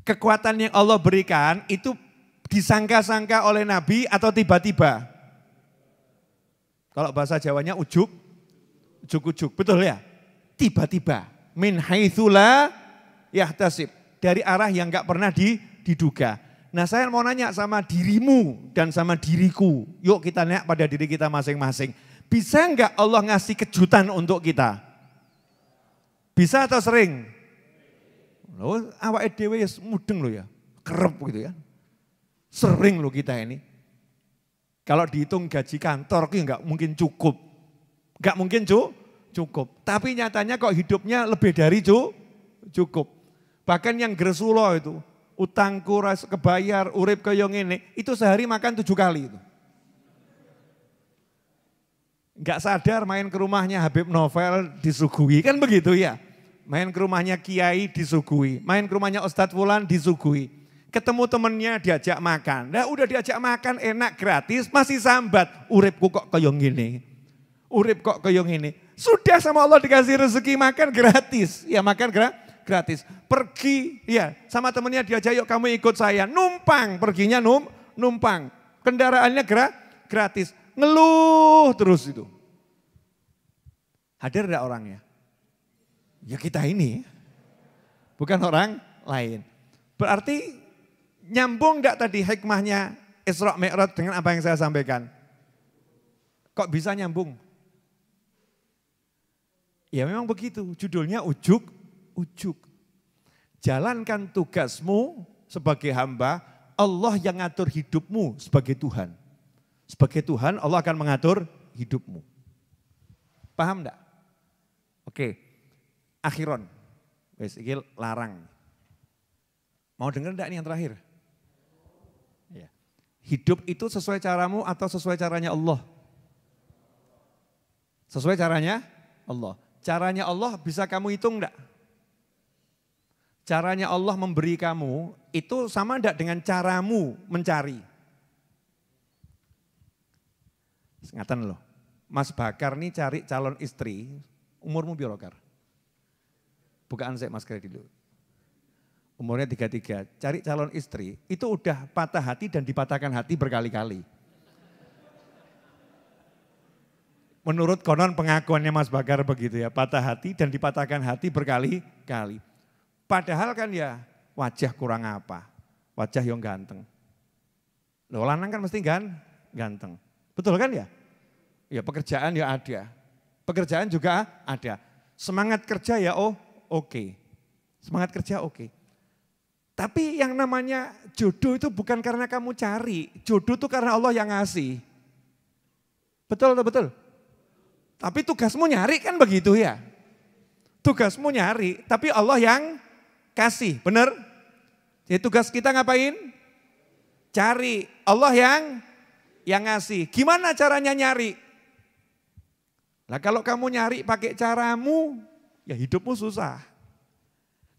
Kekuatan yang Allah berikan itu disangka-sangka oleh Nabi atau tiba-tiba? Kalau bahasa Jawanya ujuk, ujuk-ujuk, betul ya? Tiba-tiba, min haithula yahtasib. Dari arah yang gak pernah di, diduga. Nah saya mau nanya sama dirimu dan sama diriku. Yuk kita nanya pada diri kita masing-masing. Bisa nggak Allah ngasih kejutan untuk kita? Bisa atau sering? Lo awak edw ya mudeng lo ya, kerep gitu ya. Sering lo kita ini. Kalau dihitung gaji kantor itu nggak mungkin cukup. Nggak mungkin cu, cukup. Tapi nyatanya kok hidupnya lebih dari cu, cukup. Bahkan yang Gresulo itu, utang kuras kebayar, urip yang ini, itu sehari makan tujuh kali. Itu. Nggak sadar main ke rumahnya Habib Novel disuguhi, kan begitu ya. Main ke rumahnya Kiai disuguhi, main ke rumahnya Ustadz Wulan disuguhi ketemu temennya diajak makan. Nah udah diajak makan enak gratis masih sambat. Uripku kok koyong gini. Urip kok koyong ini. Sudah sama Allah dikasih rezeki makan gratis. Ya makan gra gratis. Pergi ya sama temennya diajak yuk kamu ikut saya. Numpang perginya num numpang. Kendaraannya gra gratis. Ngeluh terus itu. Hadir tidak orangnya? Ya kita ini. Bukan orang lain. Berarti Nyambung enggak tadi hikmahnya Isra Mi'raj dengan apa yang saya sampaikan? Kok bisa nyambung? Ya memang begitu, judulnya ujuk, ujuk. Jalankan tugasmu sebagai hamba, Allah yang ngatur hidupmu sebagai Tuhan. Sebagai Tuhan Allah akan mengatur hidupmu. Paham enggak? Oke. Akhiron. Wes larang. Mau dengar enggak ini yang terakhir? Hidup itu sesuai caramu atau sesuai caranya Allah? Sesuai caranya Allah. Caranya Allah bisa kamu hitung enggak? Caranya Allah memberi kamu itu sama enggak dengan caramu mencari? Sengatan loh. Mas Bakar nih cari calon istri, umurmu biologar. Bukaan saya Mas masker dulu umurnya 33, cari calon istri, itu udah patah hati dan dipatahkan hati berkali-kali. Menurut konon pengakuannya Mas Bakar begitu ya, patah hati dan dipatahkan hati berkali-kali. Padahal kan ya wajah kurang apa, wajah yang ganteng. Loh lanang kan mesti kan ganteng, betul kan ya? Ya pekerjaan ya ada, pekerjaan juga ada. Semangat kerja ya oh oke, okay. semangat kerja oke. Okay tapi yang namanya jodoh itu bukan karena kamu cari. Jodoh itu karena Allah yang ngasih. Betul atau betul? Tapi tugasmu nyari kan begitu ya. Tugasmu nyari, tapi Allah yang kasih, benar? Jadi tugas kita ngapain? Cari Allah yang yang ngasih. Gimana caranya nyari? Nah kalau kamu nyari pakai caramu, ya hidupmu susah.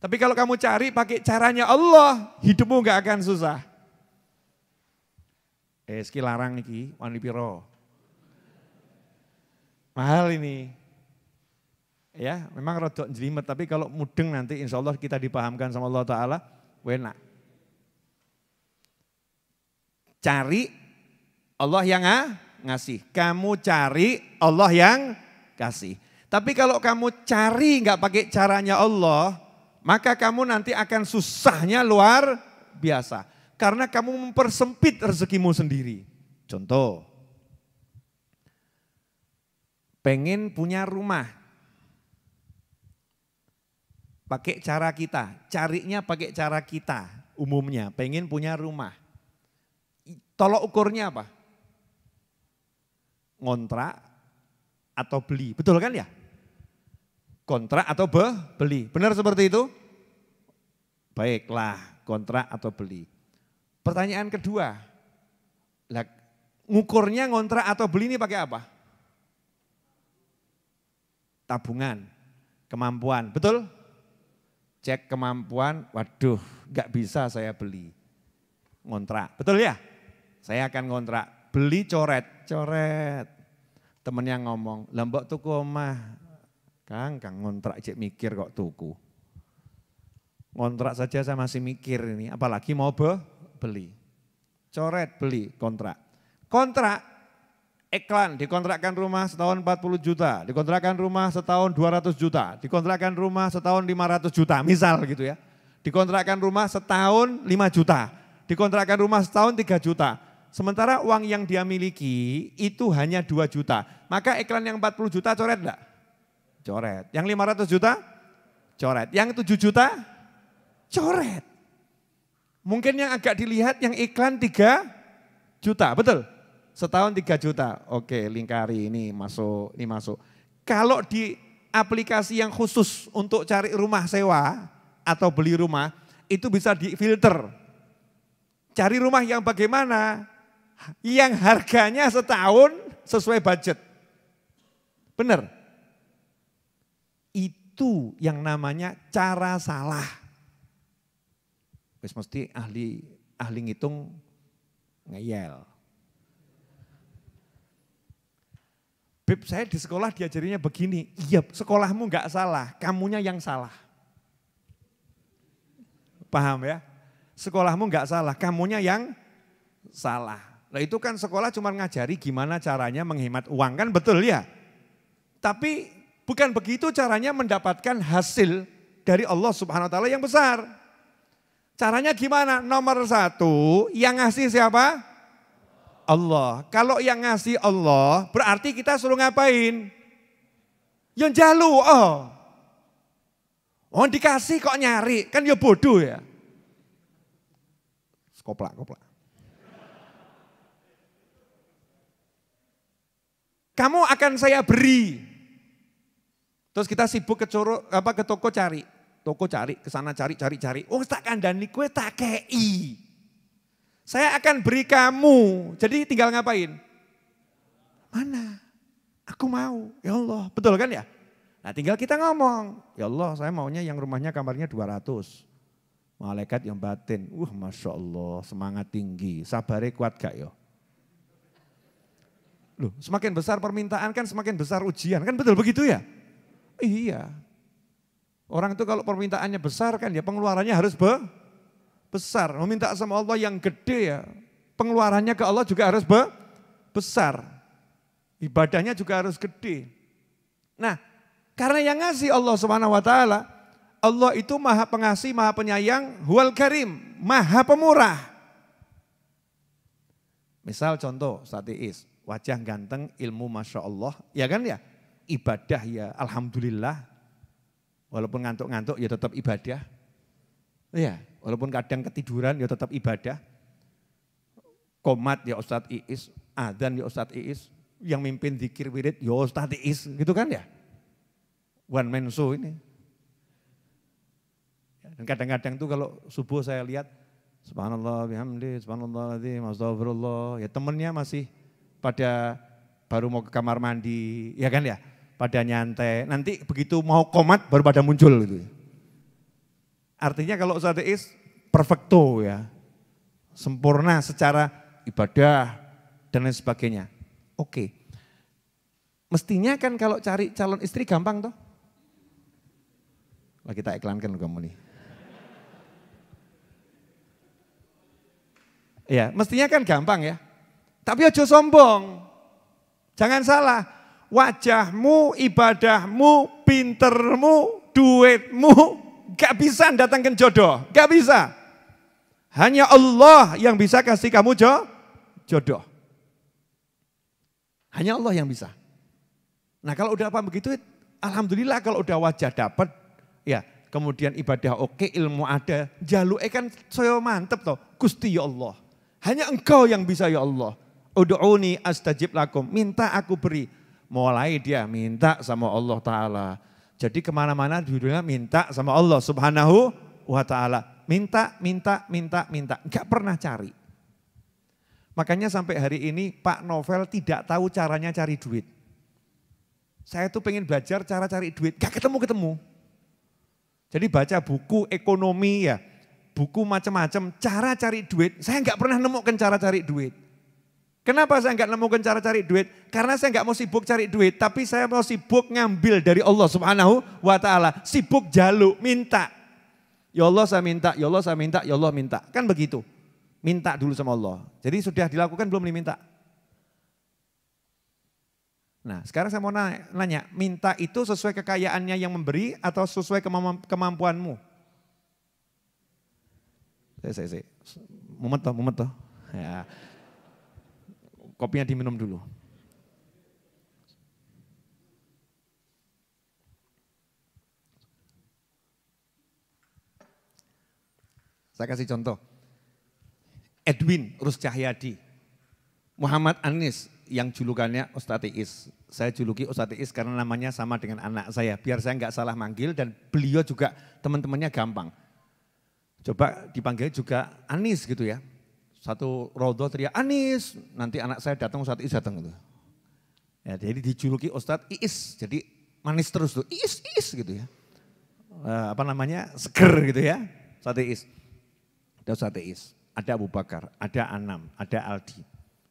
Tapi kalau kamu cari pakai caranya Allah, hidupmu nggak akan susah. Eh, ski larang iki, wani piro. Mahal ini. Ya, memang rodok jelimet, tapi kalau mudeng nanti insya Allah kita dipahamkan sama Allah Ta'ala, enak. Cari Allah yang ngasih. Kamu cari Allah yang kasih. Tapi kalau kamu cari nggak pakai caranya Allah, maka kamu nanti akan susahnya luar biasa. Karena kamu mempersempit rezekimu sendiri. Contoh, pengen punya rumah, pakai cara kita, carinya pakai cara kita umumnya, pengen punya rumah. Tolok ukurnya apa? Ngontrak atau beli, betul kan ya? kontrak atau be, beli. Benar seperti itu? Baiklah, kontrak atau beli. Pertanyaan kedua, lah, ngukurnya ngontrak atau beli ini pakai apa? Tabungan, kemampuan, betul? Cek kemampuan, waduh gak bisa saya beli. Ngontrak, betul ya? Saya akan ngontrak, beli coret, coret. yang ngomong, lembok tuku omah, Kang, Kang ngontrak cek mikir kok tuku. Ngontrak saja saya masih mikir ini, apalagi mau be, beli. Coret beli kontrak. Kontrak iklan dikontrakkan rumah setahun 40 juta, dikontrakkan rumah setahun 200 juta, dikontrakkan rumah setahun 500 juta, misal gitu ya. Dikontrakkan rumah setahun 5 juta, dikontrakkan rumah setahun 3 juta, Sementara uang yang dia miliki itu hanya 2 juta. Maka iklan yang 40 juta coret enggak? coret. Yang 500 juta, coret. Yang 7 juta, coret. Mungkin yang agak dilihat yang iklan 3 juta, betul? Setahun 3 juta. Oke, lingkari ini masuk, ini masuk. Kalau di aplikasi yang khusus untuk cari rumah sewa atau beli rumah, itu bisa difilter. Cari rumah yang bagaimana? Yang harganya setahun sesuai budget. Benar? Itu yang namanya cara salah. Wis mesti ahli ahli ngitung ngeyel. Beb saya di sekolah diajarinya begini, iya sekolahmu nggak salah, kamunya yang salah. Paham ya? Sekolahmu nggak salah, kamunya yang salah. Nah itu kan sekolah cuma ngajari gimana caranya menghemat uang kan betul ya. Tapi Bukan begitu caranya mendapatkan hasil dari Allah subhanahu wa ta'ala yang besar. Caranya gimana? Nomor satu, yang ngasih siapa? Allah. Kalau yang ngasih Allah, berarti kita suruh ngapain? Yang jalu, oh. Oh dikasih kok nyari, kan ya bodoh ya. Koplak, koplak. Kamu akan saya beri, Terus kita sibuk ke coro, apa ke toko cari. Toko cari, ke sana cari, cari, cari. Oh tak kandani kue tak kei. Saya akan beri kamu. Jadi tinggal ngapain? Mana? Aku mau. Ya Allah, betul kan ya? Nah tinggal kita ngomong. Ya Allah saya maunya yang rumahnya kamarnya 200. Malaikat yang batin. Wah uh, Masya Allah semangat tinggi. Sabarnya kuat gak yo? Ya? Loh, semakin besar permintaan kan semakin besar ujian. Kan betul begitu ya? Iya. Orang itu kalau permintaannya besar kan ya pengeluarannya harus be besar. Meminta sama Allah yang gede ya. Pengeluarannya ke Allah juga harus be besar. Ibadahnya juga harus gede. Nah, karena yang ngasih Allah Subhanahu wa taala, Allah itu Maha Pengasih, Maha Penyayang, Huwal Karim, Maha Pemurah. Misal contoh, saat wajah ganteng, ilmu Masya Allah, ya kan ya? ibadah ya alhamdulillah. Walaupun ngantuk-ngantuk ya tetap ibadah. Ya, walaupun kadang ketiduran ya tetap ibadah. Komat ya Ustadz Iis, adzan ya Ustadz Iis, yang mimpin dikir wirid ya Ustadz Iis gitu kan ya. One man show ini. Ya, dan kadang-kadang tuh kalau subuh saya lihat Subhanallah bihamdi, subhanallah azim, astagfirullah. Ya temennya masih pada baru mau ke kamar mandi, ya kan ya? pada nyantai. Nanti begitu mau komat baru pada muncul gitu. Artinya kalau ateis perfecto ya. Sempurna secara ibadah dan lain sebagainya. Oke. Mestinya kan kalau cari calon istri gampang toh. Lah kita iklankan kamu nih. Ya, mestinya kan gampang ya. Tapi ojo sombong. Jangan salah, wajahmu, ibadahmu, pintermu, duitmu, gak bisa datangkan jodoh, gak bisa. Hanya Allah yang bisa kasih kamu jo jodoh. Hanya Allah yang bisa. Nah kalau udah apa begitu, alhamdulillah kalau udah wajah dapat, ya kemudian ibadah oke, ilmu ada, jalu eh kan saya mantep toh, gusti ya Allah. Hanya engkau yang bisa ya Allah. Udu'uni astajib lakum, minta aku beri mulai dia minta sama Allah Ta'ala. Jadi kemana-mana judulnya minta sama Allah Subhanahu wa Ta'ala. Minta, minta, minta, minta. Enggak pernah cari. Makanya sampai hari ini Pak Novel tidak tahu caranya cari duit. Saya tuh pengen belajar cara cari duit, gak ketemu-ketemu. Jadi baca buku ekonomi ya, buku macam-macam, cara cari duit. Saya enggak pernah nemukan cara cari duit. Kenapa saya nggak nemukan cara cari duit? Karena saya nggak mau sibuk cari duit, tapi saya mau sibuk ngambil dari Allah Subhanahu wa taala, sibuk jaluk, minta. Ya Allah saya minta, ya Allah saya minta, ya Allah minta. Kan begitu. Minta dulu sama Allah. Jadi sudah dilakukan belum diminta? Nah sekarang saya mau nanya, minta itu sesuai kekayaannya yang memberi atau sesuai kemampuanmu? Saya, saya, saya. Mumet toh, mumet toh. Ya kopinya diminum dulu. Saya kasih contoh. Edwin Rus Cahyadi, Muhammad Anis yang julukannya Ustadz Saya juluki Ustadz karena namanya sama dengan anak saya. Biar saya nggak salah manggil dan beliau juga teman-temannya gampang. Coba dipanggil juga Anis gitu ya satu rodo teriak Anis, nanti anak saya datang Ustaz Iis datang gitu. Ya, jadi dijuluki Ustadz Iis, jadi manis terus tuh, Iis, Iis gitu ya. Uh, apa namanya, seger gitu ya, Ustaz Iis. Ada Ustaz Iis, ada Abu Bakar, ada Anam, ada Aldi.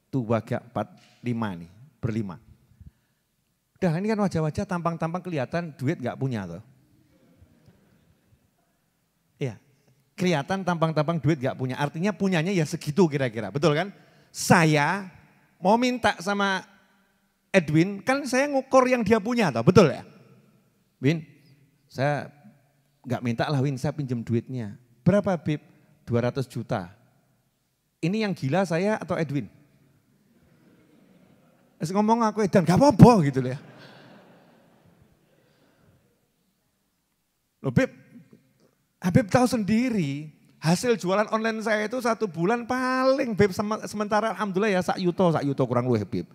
Itu waga empat, lima nih, berlima. Udah ini kan wajah-wajah tampang-tampang kelihatan duit gak punya tuh. kelihatan tampang-tampang duit gak punya. Artinya punyanya ya segitu kira-kira, betul kan? Saya mau minta sama Edwin, kan saya ngukur yang dia punya, tau betul ya? Win, saya gak minta lah Win, saya pinjam duitnya. Berapa Bib? 200 juta. Ini yang gila saya atau Edwin? Terus ngomong aku Edan, gak apa-apa gitu ya. Loh Bib, Habib tahu sendiri hasil jualan online saya itu satu bulan paling Beb sementara alhamdulillah ya sak yuto sak yuto kurang lebih Beb.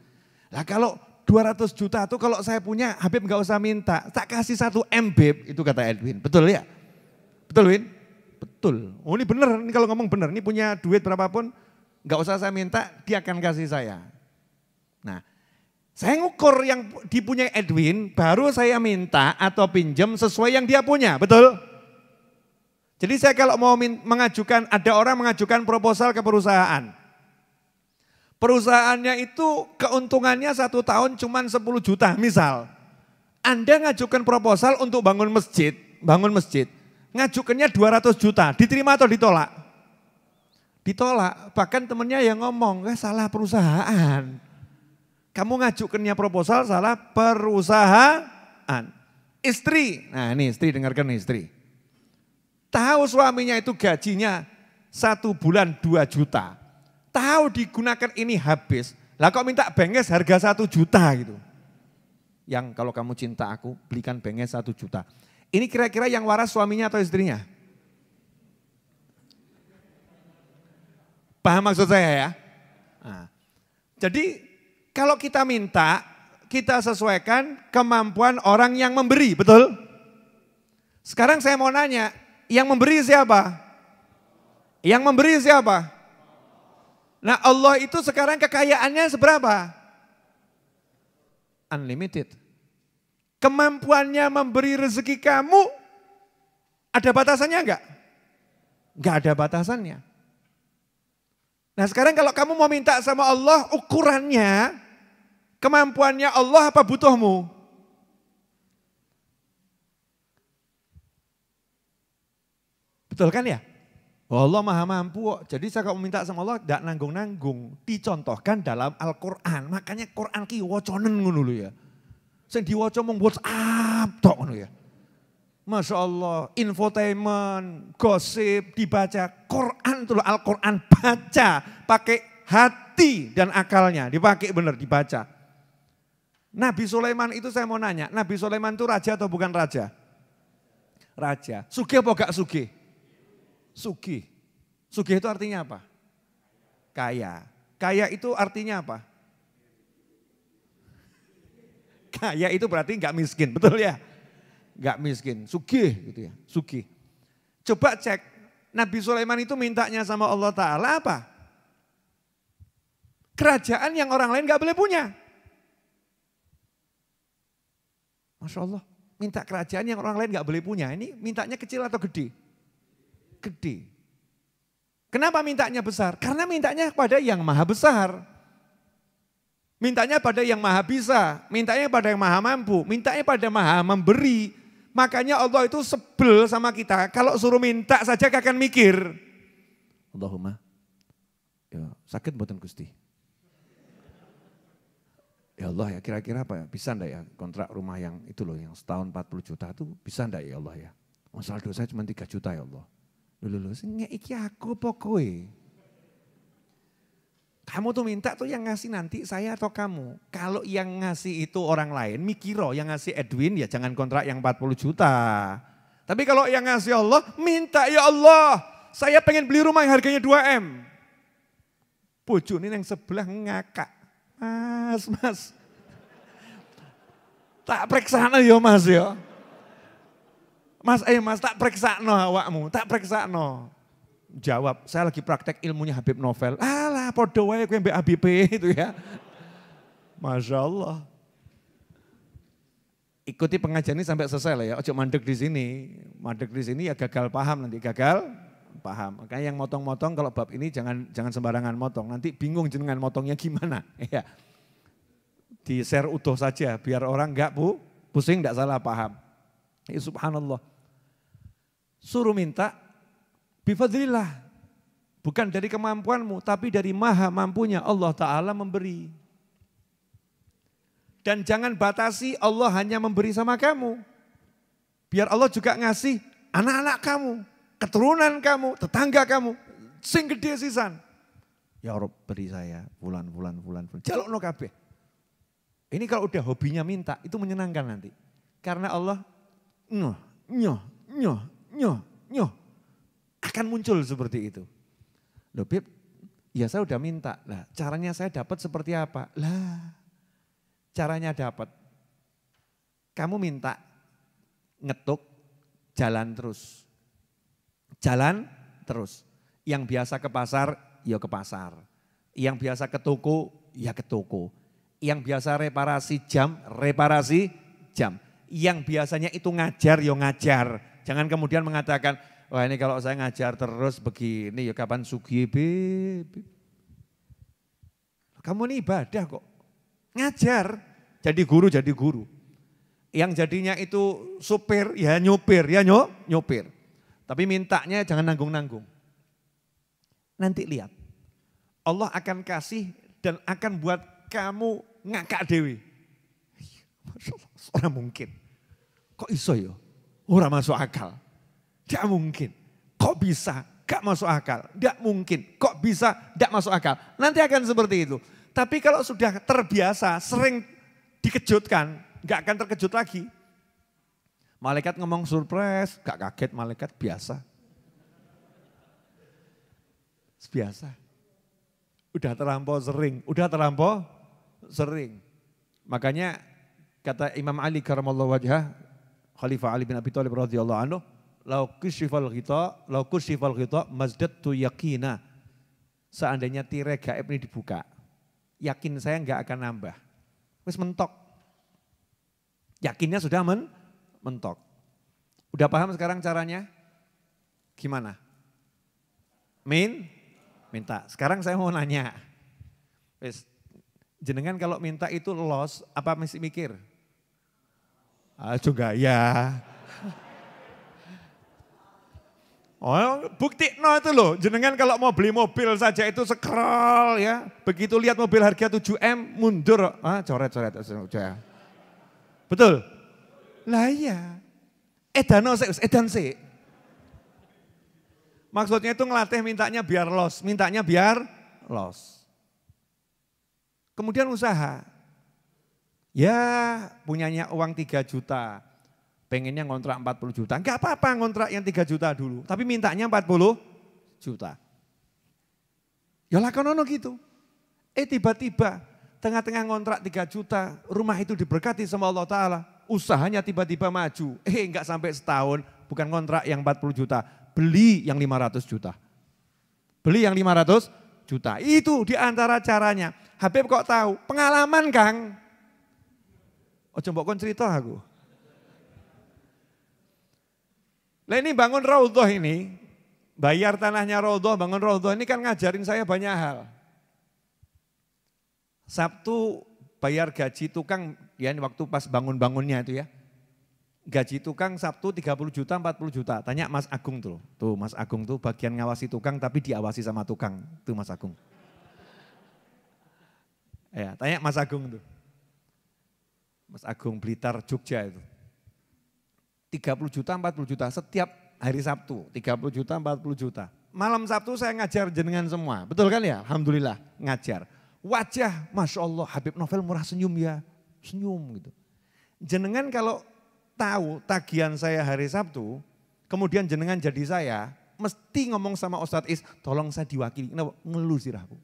Lah kalau 200 juta itu kalau saya punya Habib nggak usah minta, tak kasih satu M Beb itu kata Edwin. Betul ya? Betul Win? Betul. Oh ini bener, ini kalau ngomong bener, ini punya duit berapapun nggak usah saya minta, dia akan kasih saya. Nah, saya ngukur yang dipunyai Edwin, baru saya minta atau pinjam sesuai yang dia punya, betul? Jadi saya kalau mau mengajukan, ada orang mengajukan proposal ke perusahaan. Perusahaannya itu keuntungannya satu tahun cuma 10 juta misal. Anda ngajukan proposal untuk bangun masjid, bangun masjid. Ngajukannya 200 juta, diterima atau ditolak? Ditolak, bahkan temennya yang ngomong, eh, salah perusahaan. Kamu ngajukannya proposal salah perusahaan. Istri, nah ini istri dengarkan istri Tahu suaminya itu gajinya satu bulan dua juta. Tahu digunakan ini habis. Lah kok minta benges harga satu juta gitu. Yang kalau kamu cinta aku belikan benges satu juta. Ini kira-kira yang waras suaminya atau istrinya? Paham maksud saya ya? Nah, jadi kalau kita minta, kita sesuaikan kemampuan orang yang memberi, betul? Sekarang saya mau nanya, yang memberi siapa? Yang memberi siapa? Nah Allah itu sekarang kekayaannya seberapa? Unlimited. Kemampuannya memberi rezeki kamu ada batasannya enggak? Enggak ada batasannya. Nah sekarang kalau kamu mau minta sama Allah ukurannya, kemampuannya Allah apa butuhmu? Betul kan ya? Allah maha mampu Jadi saya kalau minta sama Allah tidak nanggung-nanggung. Dicontohkan dalam Al-Quran. Makanya Quran ki waconen ya. saya diwaca mau WhatsApp tok ya. Masya Allah, infotainment, gosip, dibaca. Quran tuh Al-Quran baca. Pakai hati dan akalnya. Dipakai benar, dibaca. Nabi Sulaiman itu saya mau nanya. Nabi Sulaiman itu raja atau bukan raja? Raja. Sugih apa gak sugih? Sugi, sugi itu artinya apa? Kaya. Kaya itu artinya apa? Kaya itu berarti nggak miskin, betul ya? Nggak miskin, sugi, gitu ya, sugih. Coba cek, Nabi Sulaiman itu mintanya sama Allah Ta'ala apa? Kerajaan yang orang lain nggak boleh punya. Masya Allah, minta kerajaan yang orang lain nggak boleh punya. Ini mintanya kecil atau gede? gede. Kenapa mintanya besar? Karena mintanya pada yang maha besar. Mintanya pada yang maha bisa, mintanya pada yang maha mampu, mintanya pada maha memberi. Makanya Allah itu sebel sama kita. Kalau suruh minta saja akan mikir. Allahumma, ya, sakit buatan Gusti. Ya Allah ya kira-kira apa ya? Bisa enggak ya kontrak rumah yang itu loh yang setahun 40 juta itu bisa enggak ya Allah ya? Masalah dosa cuma 3 juta ya Allah. Lulu lulu, sing iki aku apa kowe? Kamu tuh minta tuh yang ngasih nanti saya atau kamu. Kalau yang ngasih itu orang lain, mikiro yang ngasih Edwin ya jangan kontrak yang 40 juta. Tapi kalau yang ngasih Allah, minta ya Allah. Saya pengen beli rumah yang harganya 2M. ini yang sebelah ngakak. Mas, mas. Tak periksa ya mas ya. Mas eh mas tak periksa no awakmu, tak periksa no. Jawab, saya lagi praktek ilmunya Habib Novel. Alah podo wae kue mbak Habib e, itu ya. Masya Allah. Ikuti pengajian ini sampai selesai lah ya. Ojo mandek di sini. Mandek di sini ya gagal paham nanti. Gagal paham. Makanya yang motong-motong kalau bab ini jangan jangan sembarangan motong. Nanti bingung jenengan motongnya gimana. Ya. Di share utuh saja biar orang enggak bu, pusing enggak salah paham. Ya subhanallah. Suruh minta bifadlillah. Bukan dari kemampuanmu tapi dari maha mampunya Allah Ta'ala memberi. Dan jangan batasi Allah hanya memberi sama kamu. Biar Allah juga ngasih anak-anak kamu, keturunan kamu, tetangga kamu. Sing gede sisan. Ya Allah beri saya bulan bulan bulan bulan. Jaluk no kabeh. Ini kalau udah hobinya minta itu menyenangkan nanti. Karena Allah nyoh, nyoh, nyoh, nyoh, nyoh. Akan muncul seperti itu. Loh Bib, ya saya udah minta. Lah, caranya saya dapat seperti apa? Lah, caranya dapat. Kamu minta, ngetuk, jalan terus. Jalan terus. Yang biasa ke pasar, ya ke pasar. Yang biasa ke toko, ya ke toko. Yang biasa reparasi jam, reparasi jam yang biasanya itu ngajar yo ngajar. Jangan kemudian mengatakan, wah ini kalau saya ngajar terus begini ya kapan sugi be, Kamu ini ibadah kok. Ngajar, jadi guru jadi guru. Yang jadinya itu supir ya nyopir, ya nyopir. nyupir. Tapi mintanya jangan nanggung-nanggung. Nanti lihat. Allah akan kasih dan akan buat kamu ngakak dewi. Iya, Masya Allah, mungkin. Kok iso yo? Ya? Ora masuk akal. Tidak mungkin. Kok bisa? Gak masuk akal. Tidak mungkin. Kok bisa? Tidak masuk akal. Nanti akan seperti itu. Tapi kalau sudah terbiasa, sering dikejutkan, gak akan terkejut lagi. Malaikat ngomong surprise, gak kaget malaikat biasa. Biasa. Udah terlampau sering, udah terlampau sering. Makanya kata Imam Ali karamallahu wajah, Khalifah Ali bin Abi Thalib radhiyallahu anhu, "Lau kusyifal ghita, lau kusyifal ghita mazdatu yaqina." Seandainya tirai gaib ini dibuka, yakin saya nggak akan nambah. Wis mentok. Yakinnya sudah men mentok. Udah paham sekarang caranya? Gimana? Min? Minta. Sekarang saya mau nanya. Wis, jenengan kalau minta itu los apa masih mikir? Ah, aja ya Oh, bukti no itu loh. Jenengan kalau mau beli mobil saja itu scroll ya. Begitu lihat mobil harga 7M mundur, ah coret-coret Betul? Lah iya. no sih, edan sih. Maksudnya itu ngelatih mintanya biar los, mintanya biar los. Kemudian usaha. Ya punyanya uang 3 juta, pengennya ngontrak 40 juta. Enggak apa-apa ngontrak yang 3 juta dulu, tapi mintanya 40 juta. Ya lakonono gitu. Eh tiba-tiba tengah-tengah ngontrak 3 juta, rumah itu diberkati sama Allah Ta'ala. Usahanya tiba-tiba maju. Eh enggak sampai setahun, bukan ngontrak yang 40 juta. Beli yang 500 juta. Beli yang 500 juta. Itu diantara caranya. Habib kok tahu? Pengalaman Kang. Ojo mbok kon cerita aku. Lah ini bangun raudhah ini, bayar tanahnya raudhah, bangun raudhah ini kan ngajarin saya banyak hal. Sabtu bayar gaji tukang, ya ini waktu pas bangun-bangunnya itu ya. Gaji tukang Sabtu 30 juta, 40 juta. Tanya Mas Agung tuh. Tuh Mas Agung tuh bagian ngawasi tukang tapi diawasi sama tukang. Tuh Mas Agung. Ya, tanya Mas Agung tuh. Mas Agung Blitar Jogja itu. 30 juta, 40 juta setiap hari Sabtu, 30 juta, 40 juta. Malam Sabtu saya ngajar jenengan semua, betul kan ya? Alhamdulillah ngajar. Wajah, Masya Allah Habib Novel murah senyum ya, senyum gitu. Jenengan kalau tahu tagihan saya hari Sabtu, kemudian jenengan jadi saya, mesti ngomong sama Ustadz Is, tolong saya diwakili. ngeluh Ngeluh sirahku.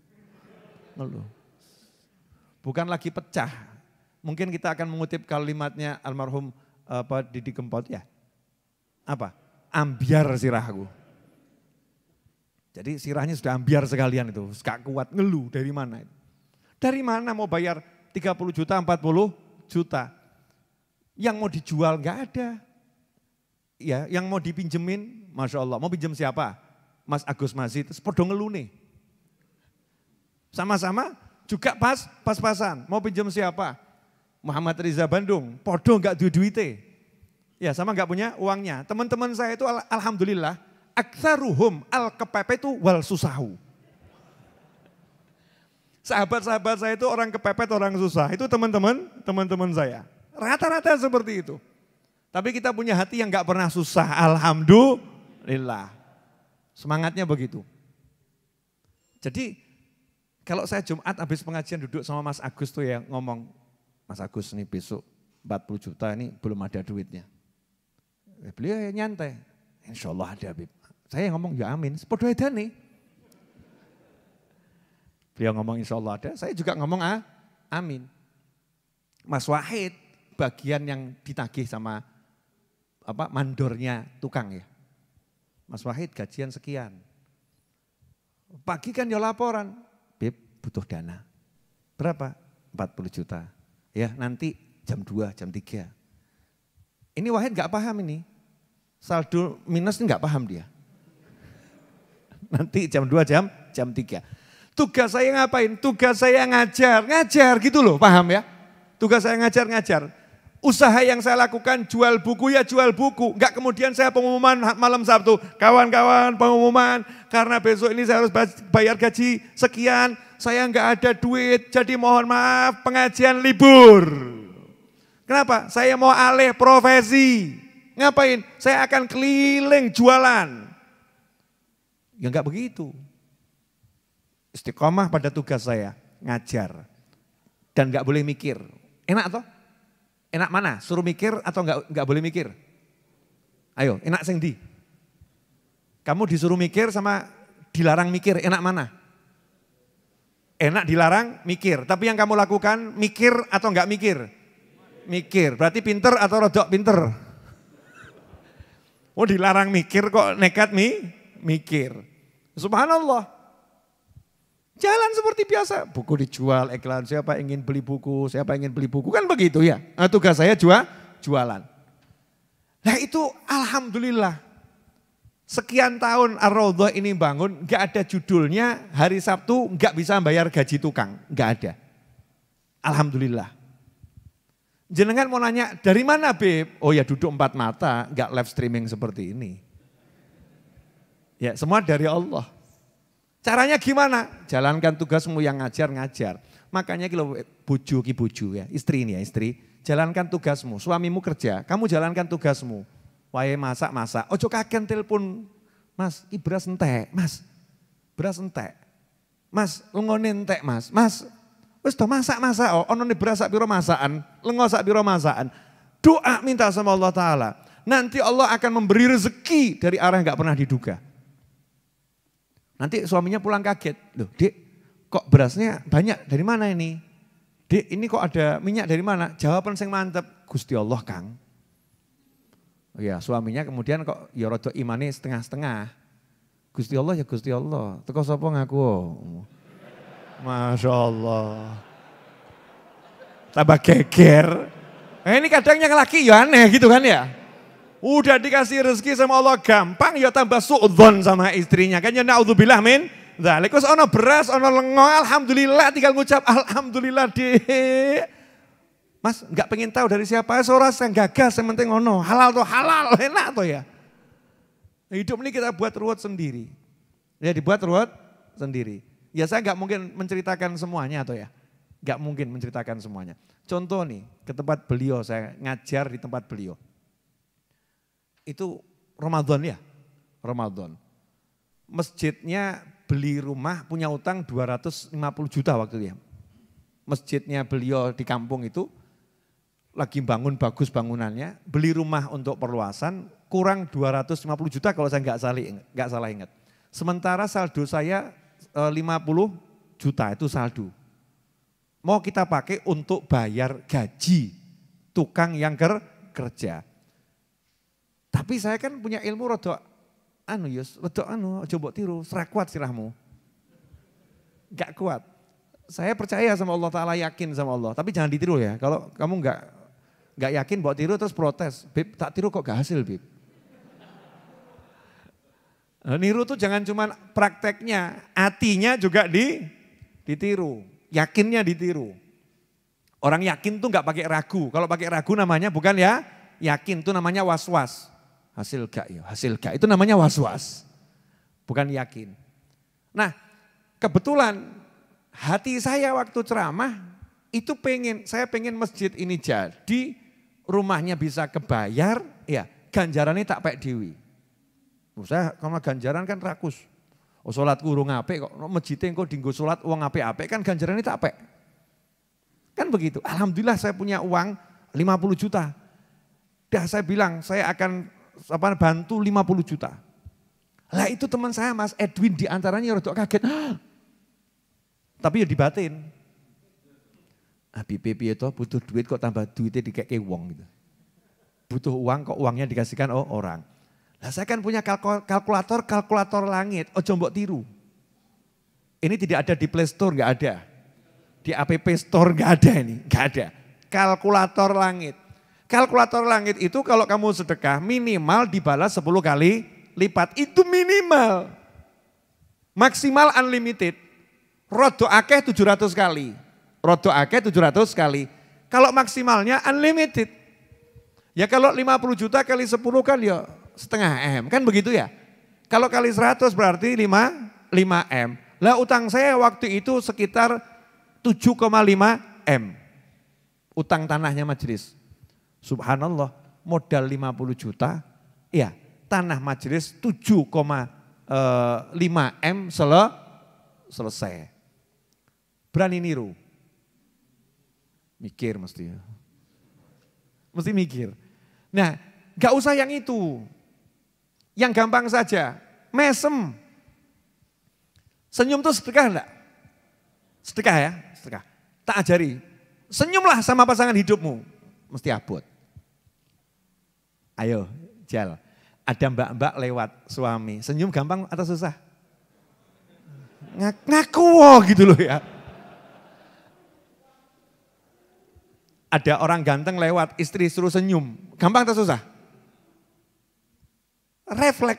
Ngeluh. Bukan lagi pecah, mungkin kita akan mengutip kalimatnya almarhum apa Didi Kempot ya. Apa? Ambiar sirahku. Jadi sirahnya sudah ambiar sekalian itu, gak kuat ngeluh dari mana itu. Dari mana mau bayar 30 juta, 40 juta. Yang mau dijual nggak ada. Ya, yang mau dipinjemin, Masya Allah. Mau pinjem siapa? Mas Agus Masih, sepodo ngeluh nih. Sama-sama juga pas pas-pasan. Mau pinjem siapa? Muhammad Riza Bandung, podo nggak duit duite. Ya sama nggak punya uangnya. Teman-teman saya itu al alhamdulillah, aksaruhum al kepepe itu wal susahu. Sahabat-sahabat saya itu orang kepepet, orang susah. Itu teman-teman, teman-teman saya. Rata-rata seperti itu. Tapi kita punya hati yang nggak pernah susah. Alhamdulillah. Semangatnya begitu. Jadi kalau saya Jumat habis pengajian duduk sama Mas Agus tuh ya ngomong, Mas Agus nih besok 40 juta ini belum ada duitnya. Eh, beliau ya nyantai, insya Allah ada Habib. Saya ngomong ya amin, sepodoh edan nih. Beliau ngomong insya Allah ada, saya juga ngomong ah, amin. Mas Wahid bagian yang ditagih sama apa mandornya tukang ya. Mas Wahid gajian sekian. Pagi kan ya laporan, Bib butuh dana. Berapa? 40 juta. Ya, nanti jam 2, jam 3. Ini Wahid nggak paham ini. Saldo minus nggak paham dia. Nanti jam 2, jam jam 3. Tugas saya ngapain? Tugas saya ngajar, ngajar gitu loh, paham ya? Tugas saya ngajar, ngajar. Usaha yang saya lakukan jual buku ya jual buku. Enggak kemudian saya pengumuman malam Sabtu. Kawan-kawan pengumuman karena besok ini saya harus bayar gaji sekian saya nggak ada duit, jadi mohon maaf pengajian libur. Kenapa? Saya mau alih profesi. Ngapain? Saya akan keliling jualan. Ya nggak begitu. Istiqomah pada tugas saya, ngajar. Dan nggak boleh mikir. Enak toh? Enak mana? Suruh mikir atau nggak nggak boleh mikir? Ayo, enak sendi. Kamu disuruh mikir sama dilarang mikir, enak mana? Enak dilarang, mikir. Tapi yang kamu lakukan, mikir atau enggak mikir? Mikir. Berarti pinter atau rodok pinter? Oh dilarang mikir kok nekat mi? Mikir. Subhanallah. Jalan seperti biasa. Buku dijual, iklan. Siapa ingin beli buku, siapa ingin beli buku. Kan begitu ya. Nah, tugas saya jual, jualan. Nah itu Alhamdulillah. Sekian tahun ar ini bangun, gak ada judulnya hari Sabtu gak bisa bayar gaji tukang, gak ada. Alhamdulillah. Jenengan mau nanya, dari mana Beb? Oh ya duduk empat mata, gak live streaming seperti ini. Ya semua dari Allah. Caranya gimana? Jalankan tugasmu yang ngajar-ngajar. Makanya kalau buju ki buju ya, istri ini ya istri. Jalankan tugasmu, suamimu kerja, kamu jalankan tugasmu wae masak-masak. Ojo kaken telepon, Mas, i beras entek, Mas. Beras entek. Mas, ngonin entek, Mas. Mas, wis to masak-masak oh, ono nih beras sak piro masakan, lengo sak biro masakan. Doa minta sama Allah taala. Nanti Allah akan memberi rezeki dari arah yang gak pernah diduga. Nanti suaminya pulang kaget. Loh, Dek, kok berasnya banyak dari mana ini? Dek, ini kok ada minyak dari mana? Jawaban seng mantep, Gusti Allah, Kang. Ya, suaminya kemudian kok ya rada imane setengah-setengah. Gusti Allah ya Gusti Allah. Teko sapa ngaku? Masya Allah. Tambah geger. Nah, ini kadang yang laki ya aneh gitu kan ya. Udah dikasih rezeki sama Allah gampang ya tambah suudzon sama istrinya. Kan ya naudzubillah min. Zalik wis ana beras, ana lengo, alhamdulillah tinggal ngucap alhamdulillah, di Mas nggak pengen tahu dari siapa, eh, seorang saya gagah saya penting ono. Halal tuh halal, enak tuh ya. Nah, hidup ini kita buat ruwet sendiri. Ya dibuat ruwet sendiri. Ya saya nggak mungkin menceritakan semuanya atau ya. Nggak mungkin menceritakan semuanya. Contoh nih, ke tempat beliau, saya ngajar di tempat beliau. Itu Ramadan ya, Ramadan. Masjidnya beli rumah punya utang 250 juta waktu itu ya. Masjidnya beliau di kampung itu lagi bangun bagus bangunannya, beli rumah untuk perluasan kurang 250 juta kalau saya nggak salah nggak salah ingat. Sementara saldo saya 50 eh, juta itu saldo. Mau kita pakai untuk bayar gaji tukang yang ker kerja. Tapi saya kan punya ilmu rodo anu Yus, rodo anu coba tiru, serah kuat sirahmu. Gak kuat. Saya percaya sama Allah Ta'ala, yakin sama Allah. Tapi jangan ditiru ya, kalau kamu gak nggak yakin buat tiru terus protes. Bib, tak tiru kok gak hasil, Bib. Nah, niru tuh jangan cuman prakteknya, hatinya juga di ditiru, yakinnya ditiru. Orang yakin tuh nggak pakai ragu. Kalau pakai ragu namanya bukan ya yakin, tuh namanya was-was. Hasil gak ya, hasil gak. Itu namanya was-was. Bukan yakin. Nah, kebetulan hati saya waktu ceramah itu pengen, saya pengen masjid ini jadi rumahnya bisa kebayar, ya ganjarannya tak pek dewi. Saya kalau ganjaran kan rakus. Oh sholat kurung apik kok, mejite kok dinggo sholat uang apik-apik kan ganjaran ganjarannya tak pek. Kan begitu. Alhamdulillah saya punya uang 50 juta. Dah saya bilang saya akan apa bantu 50 juta. Lah itu teman saya Mas Edwin diantaranya rodok kaget. Tapi ya dibatin. Habib piye butuh duit kok tambah duitnya dikeke wong gitu. Butuh uang kok uangnya dikasihkan oh orang. Lah saya kan punya kalkulator, kalkulator langit. Oh jombok tiru. Ini tidak ada di Play Store, nggak ada. Di App Store nggak ada ini, nggak ada. Kalkulator langit. Kalkulator langit itu kalau kamu sedekah minimal dibalas 10 kali lipat. Itu minimal. Maksimal unlimited. Rodo akeh 700 kali. Rodo ake 700 kali. Kalau maksimalnya unlimited. Ya kalau 50 juta kali 10 kan ya setengah M. Kan begitu ya. Kalau kali 100 berarti 5, 5 M. Lah utang saya waktu itu sekitar 7,5 M. Utang tanahnya majelis. Subhanallah modal 50 juta. Ya tanah majelis 7,5 eh, M sel selesai. Berani niru. Mikir mesti ya. Mesti mikir. Nah, gak usah yang itu. Yang gampang saja. Mesem. Senyum tuh sedekah enggak? Sedekah ya, sedekah. Tak ajari. Senyumlah sama pasangan hidupmu. Mesti abot. Ayo, jal. Ada mbak-mbak lewat suami. Senyum gampang atau susah? Ngaku oh, gitu loh ya. ada orang ganteng lewat, istri suruh senyum. Gampang atau susah? Reflek.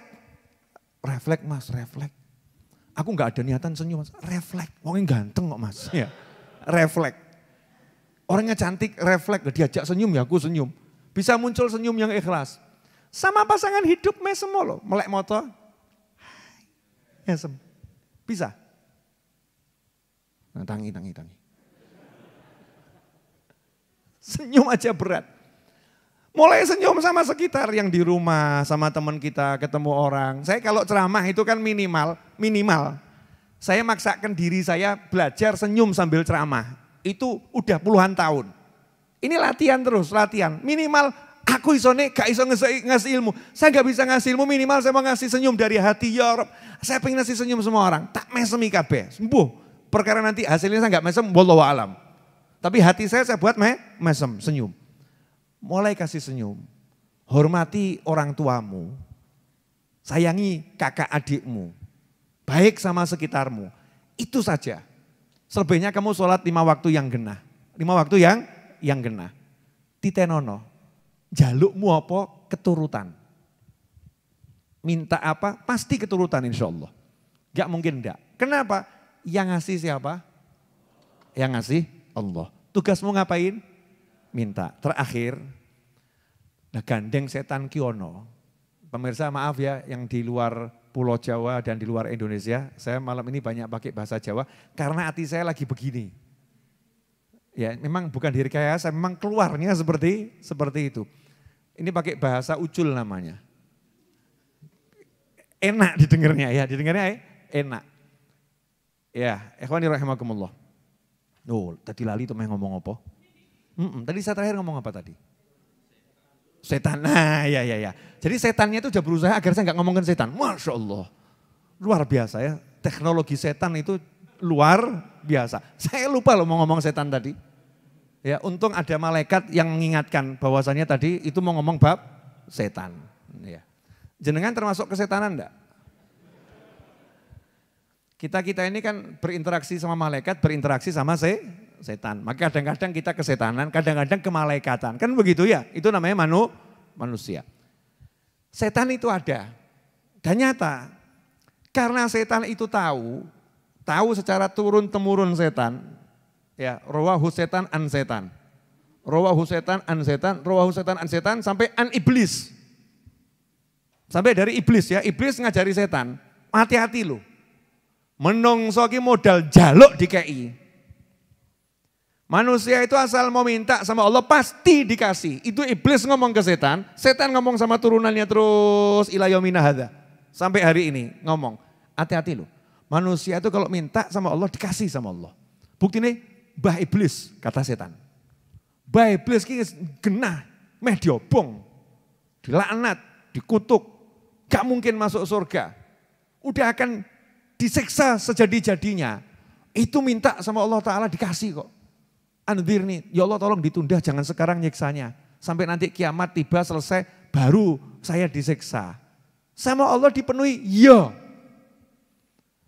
Reflek mas, reflek. Aku nggak ada niatan senyum mas, reflek. Wongnya ganteng kok mas. Ya. Reflek. Orangnya cantik, reflek. Diajak senyum ya aku senyum. Bisa muncul senyum yang ikhlas. Sama pasangan hidup mesem loh. Melek motor. Mesem. Bisa. Nah, tangi, tangi, tangi. Senyum aja berat. Mulai senyum sama sekitar yang di rumah, sama teman kita, ketemu orang. Saya kalau ceramah itu kan minimal, minimal. Saya maksakan diri saya belajar senyum sambil ceramah. Itu udah puluhan tahun. Ini latihan terus, latihan. Minimal aku iso nih, gak iso ngasih, ilmu. Saya gak bisa ngasih ilmu, minimal saya mau ngasih senyum dari hati ya Rob. Saya pengen ngasih senyum semua orang. Tak mesem ikabe, sembuh. Perkara nanti hasilnya saya gak mesem, wallahualam. alam. Tapi hati saya saya buat me, mesem, senyum. Mulai kasih senyum. Hormati orang tuamu. Sayangi kakak adikmu. Baik sama sekitarmu. Itu saja. Selebihnya kamu sholat lima waktu yang genah. Lima waktu yang yang genah. Titenono. Jalukmu apa? Keturutan. Minta apa? Pasti keturutan insya Allah. Gak mungkin enggak. Kenapa? Yang ngasih siapa? Yang ngasih Allah. Tugasmu ngapain? Minta. Terakhir, nah gandeng setan Kiono. Pemirsa maaf ya yang di luar Pulau Jawa dan di luar Indonesia, saya malam ini banyak pakai bahasa Jawa karena hati saya lagi begini. Ya, memang bukan diri kaya saya, memang keluarnya seperti seperti itu. Ini pakai bahasa ucul namanya. Enak didengarnya ya, didengarnya ya? enak. Ya, ikhwani rahimakumullah. Oh, tadi lali tuh ngomong apa? Mm -mm. Tadi saya terakhir ngomong apa tadi? Setan, nah ya ya ya. Jadi setannya itu udah berusaha agar saya nggak ngomongin setan. Masya Allah. Luar biasa ya. Teknologi setan itu luar biasa. Saya lupa loh mau ngomong setan tadi. Ya, untung ada malaikat yang mengingatkan bahwasannya tadi itu mau ngomong bab setan. Ya. Jenengan termasuk kesetanan enggak? Kita-kita ini kan berinteraksi sama malaikat, berinteraksi sama se setan. Maka kadang-kadang kita kesetanan, kadang-kadang kemalaikatan. Kan begitu ya, itu namanya manu manusia. Setan itu ada. Dan nyata, karena setan itu tahu, tahu secara turun-temurun setan, ya rawahu setan an setan. Rawahu setan an setan, rawahu setan an setan sampai an iblis. Sampai dari iblis ya, iblis ngajari setan, hati-hati loh Menungso ki modal jaluk dikei. Manusia itu asal mau minta sama Allah pasti dikasih. Itu iblis ngomong ke setan, setan ngomong sama turunannya terus ilayomina hada. Sampai hari ini ngomong, hati-hati loh. Manusia itu kalau minta sama Allah dikasih sama Allah. Bukti nih, bah iblis kata setan. Bah iblis ini genah, meh diobong, dilaknat, dikutuk. Gak mungkin masuk surga. Udah akan disiksa sejadi-jadinya, itu minta sama Allah Ta'ala dikasih kok. nih, ya Allah tolong ditunda jangan sekarang nyiksanya. Sampai nanti kiamat tiba selesai baru saya disiksa. Sama Allah dipenuhi, ya.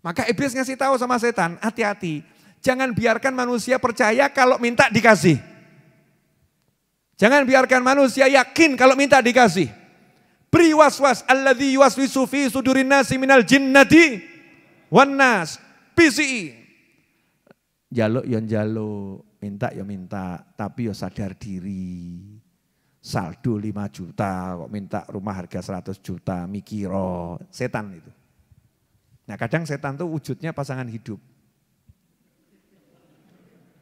Maka iblis ngasih tahu sama setan, hati-hati. Jangan biarkan manusia percaya kalau minta dikasih. Jangan biarkan manusia yakin kalau minta dikasih. Beri was-was, alladhi yuwaswisu fi sudurin siminal minal jinnati wanas, PCI. E. Jaluk yon jaluk, minta ya minta, tapi yo sadar diri. Saldo 5 juta, kok minta rumah harga 100 juta, mikiro, setan itu. Nah kadang setan itu wujudnya pasangan hidup.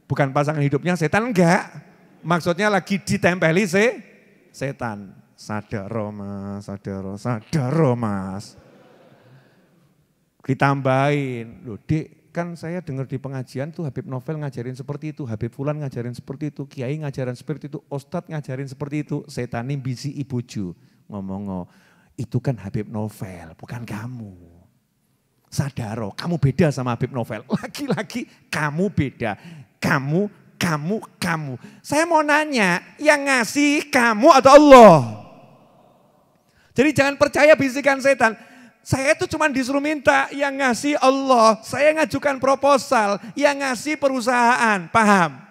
Bukan pasangan hidupnya setan enggak. Maksudnya lagi ditempeli se, setan. Sadar mas, sadar, sadar mas ditambahin. Loh, Dek, kan saya dengar di pengajian tuh Habib Novel ngajarin seperti itu, Habib Fulan ngajarin seperti itu, Kiai ngajarin seperti itu, Ustadz ngajarin seperti itu, setanin bisi ibuju. Ngomong, itu kan Habib Novel, bukan kamu. Sadaro, kamu beda sama Habib Novel. Lagi-lagi kamu beda. Kamu, kamu, kamu. Saya mau nanya, yang ngasih kamu atau Allah? Jadi jangan percaya bisikan setan. Saya itu cuma disuruh minta yang ngasih Allah. Saya ngajukan proposal yang ngasih perusahaan. Paham?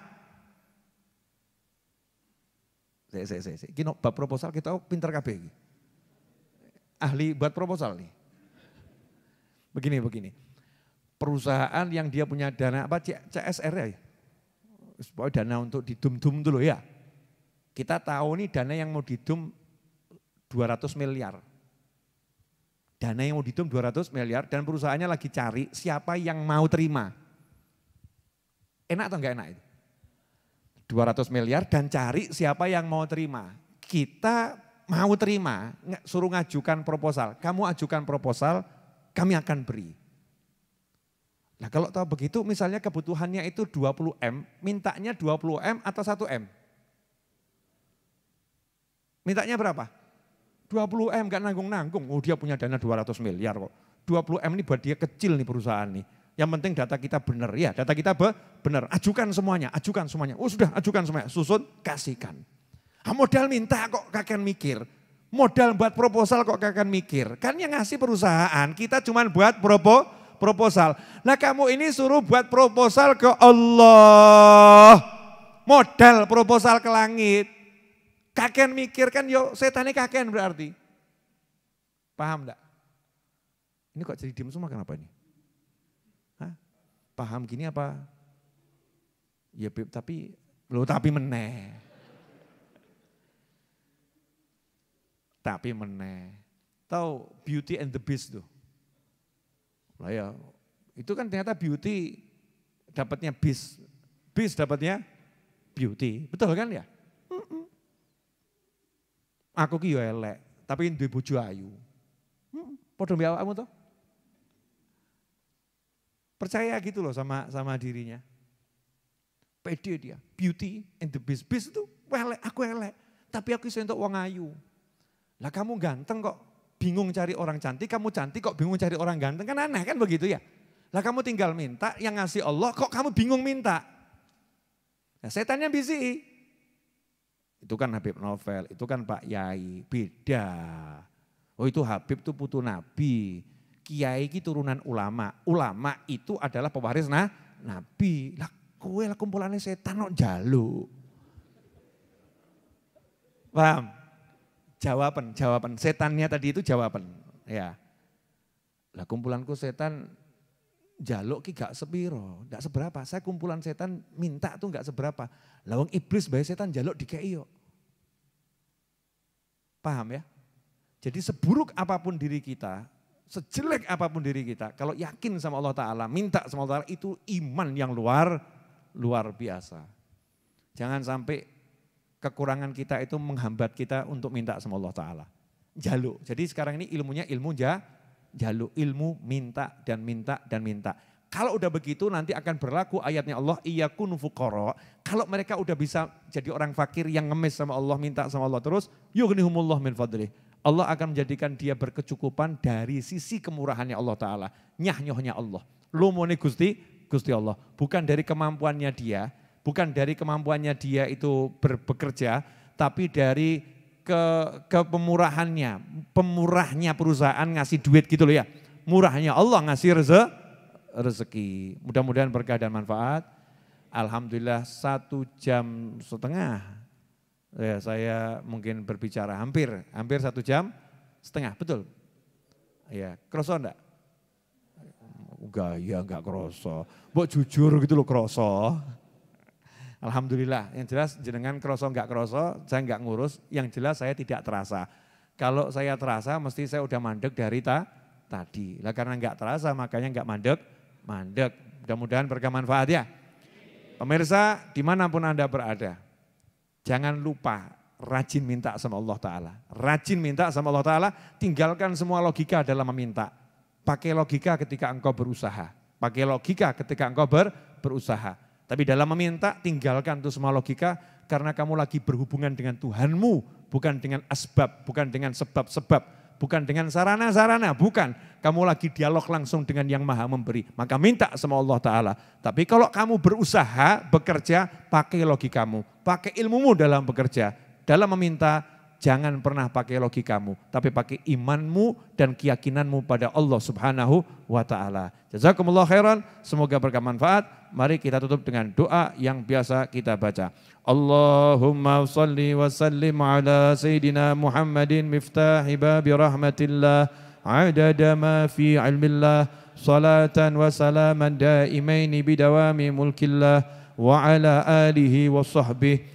Saya, saya, saya, saya. buat bab proposal kita oh, pinter KB. Ahli buat proposal nih. Begini, begini. Perusahaan yang dia punya dana apa CSR ya? Sebuah dana untuk didum-dum dulu ya. Kita tahu nih dana yang mau didum 200 miliar. Dana yang mau ditum 200 miliar dan perusahaannya lagi cari siapa yang mau terima. Enak atau enggak enak itu? 200 miliar dan cari siapa yang mau terima. Kita mau terima, suruh ngajukan proposal. Kamu ajukan proposal, kami akan beri. Nah kalau tahu begitu misalnya kebutuhannya itu 20M, mintanya 20M atau 1M? Mintanya berapa? 20 M gak nanggung-nanggung. Oh dia punya dana 200 miliar kok. 20 M ini buat dia kecil nih perusahaan nih. Yang penting data kita benar ya, data kita be benar. Ajukan semuanya, ajukan semuanya. Oh sudah, ajukan semuanya. Susun, kasihkan. Ah, modal minta kok kakek mikir. Modal buat proposal kok kakek mikir. Kan yang ngasih perusahaan, kita cuman buat propo proposal. Nah kamu ini suruh buat proposal ke Allah. Modal proposal ke langit kakek mikir kan yo tanya kakek berarti. Paham enggak? Ini kok jadi diem semua kenapa ini? Hah? Paham gini apa? Ya tapi lo tapi meneh. tapi meneh. Tahu Beauty and the Beast tuh. Lah ya, itu kan ternyata beauty dapatnya beast. Beast dapatnya beauty. Betul kan ya? Aku ki yo elek, tapi duwe bojo ayu. Hmm, padha mbek awakmu to. Percaya gitu loh sama sama dirinya. Pede dia, beauty and the beast. Beast itu elek, aku elek, tapi aku iso entuk wong ayu. Lah kamu ganteng kok bingung cari orang cantik, kamu cantik kok bingung cari orang ganteng. Kan aneh kan begitu ya. Lah kamu tinggal minta yang ngasih Allah kok kamu bingung minta. Nah, setannya busy. Itu kan Habib Novel, itu kan Pak Yai, beda. Oh itu Habib itu putu Nabi, Kiai itu turunan ulama. Ulama itu adalah pewaris nah, Nabi. Lah kue lah kumpulannya setan no jalu. Paham? Jawaban, jawaban. Setannya tadi itu jawaban. Ya. Lah kumpulanku setan jaluk ki gak sepiro, gak seberapa. Saya kumpulan setan minta tuh gak seberapa. Lawang iblis bayi setan jaluk di keio. Paham ya? Jadi seburuk apapun diri kita, sejelek apapun diri kita, kalau yakin sama Allah Ta'ala, minta sama Allah Ta'ala, itu iman yang luar, luar biasa. Jangan sampai kekurangan kita itu menghambat kita untuk minta sama Allah Ta'ala. Jaluk. Jadi sekarang ini ilmunya ilmu jah, jaluk ilmu, minta dan minta dan minta. Kalau udah begitu nanti akan berlaku ayatnya Allah iya kunufukoro Kalau mereka udah bisa jadi orang fakir yang ngemis sama Allah, minta sama Allah terus, yugnihumullah min fadlih. Allah akan menjadikan dia berkecukupan dari sisi kemurahannya Allah Ta'ala. Nyah-nyohnya Allah. Lumone Gusti, Gusti Allah. Bukan dari kemampuannya dia, bukan dari kemampuannya dia itu berbekerja, tapi dari ke ke pemurahannya, pemurahnya perusahaan ngasih duit gitu loh ya. Murahnya Allah ngasih reze, rezeki. Mudah-mudahan berkah dan manfaat. Alhamdulillah satu jam setengah ya, saya mungkin berbicara hampir hampir satu jam setengah betul ya kroso enggak enggak ya enggak kroso Buat jujur gitu loh kroso Alhamdulillah, yang jelas jenengan kroso enggak kroso, saya enggak ngurus, yang jelas saya tidak terasa. Kalau saya terasa, mesti saya udah mandek dari ta, tadi. Lah karena nggak terasa, makanya enggak mandek, mandek. Mudah-mudahan berkah manfaat ya. Pemirsa, dimanapun Anda berada, jangan lupa rajin minta sama Allah Ta'ala. Rajin minta sama Allah Ta'ala, tinggalkan semua logika dalam meminta. Pakai logika ketika engkau berusaha. Pakai logika ketika engkau ber, berusaha. Tapi dalam meminta tinggalkan itu semua logika karena kamu lagi berhubungan dengan Tuhanmu, bukan dengan asbab, bukan dengan sebab-sebab, bukan dengan sarana-sarana, bukan. Kamu lagi dialog langsung dengan yang maha memberi. Maka minta sama Allah Ta'ala. Tapi kalau kamu berusaha, bekerja, pakai logikamu, pakai ilmumu dalam bekerja. Dalam meminta, jangan pernah pakai logikamu, tapi pakai imanmu dan keyakinanmu pada Allah Subhanahu wa taala. Jazakumullah khairan, semoga berkah manfaat. Mari kita tutup dengan doa yang biasa kita baca. Allahumma salli wa sallim ala sayyidina Muhammadin miftah babi rahmatillah adada ma fi ilmillah salatan wa salaman daimaini bidawami mulkillah wa ala alihi wa sahbihi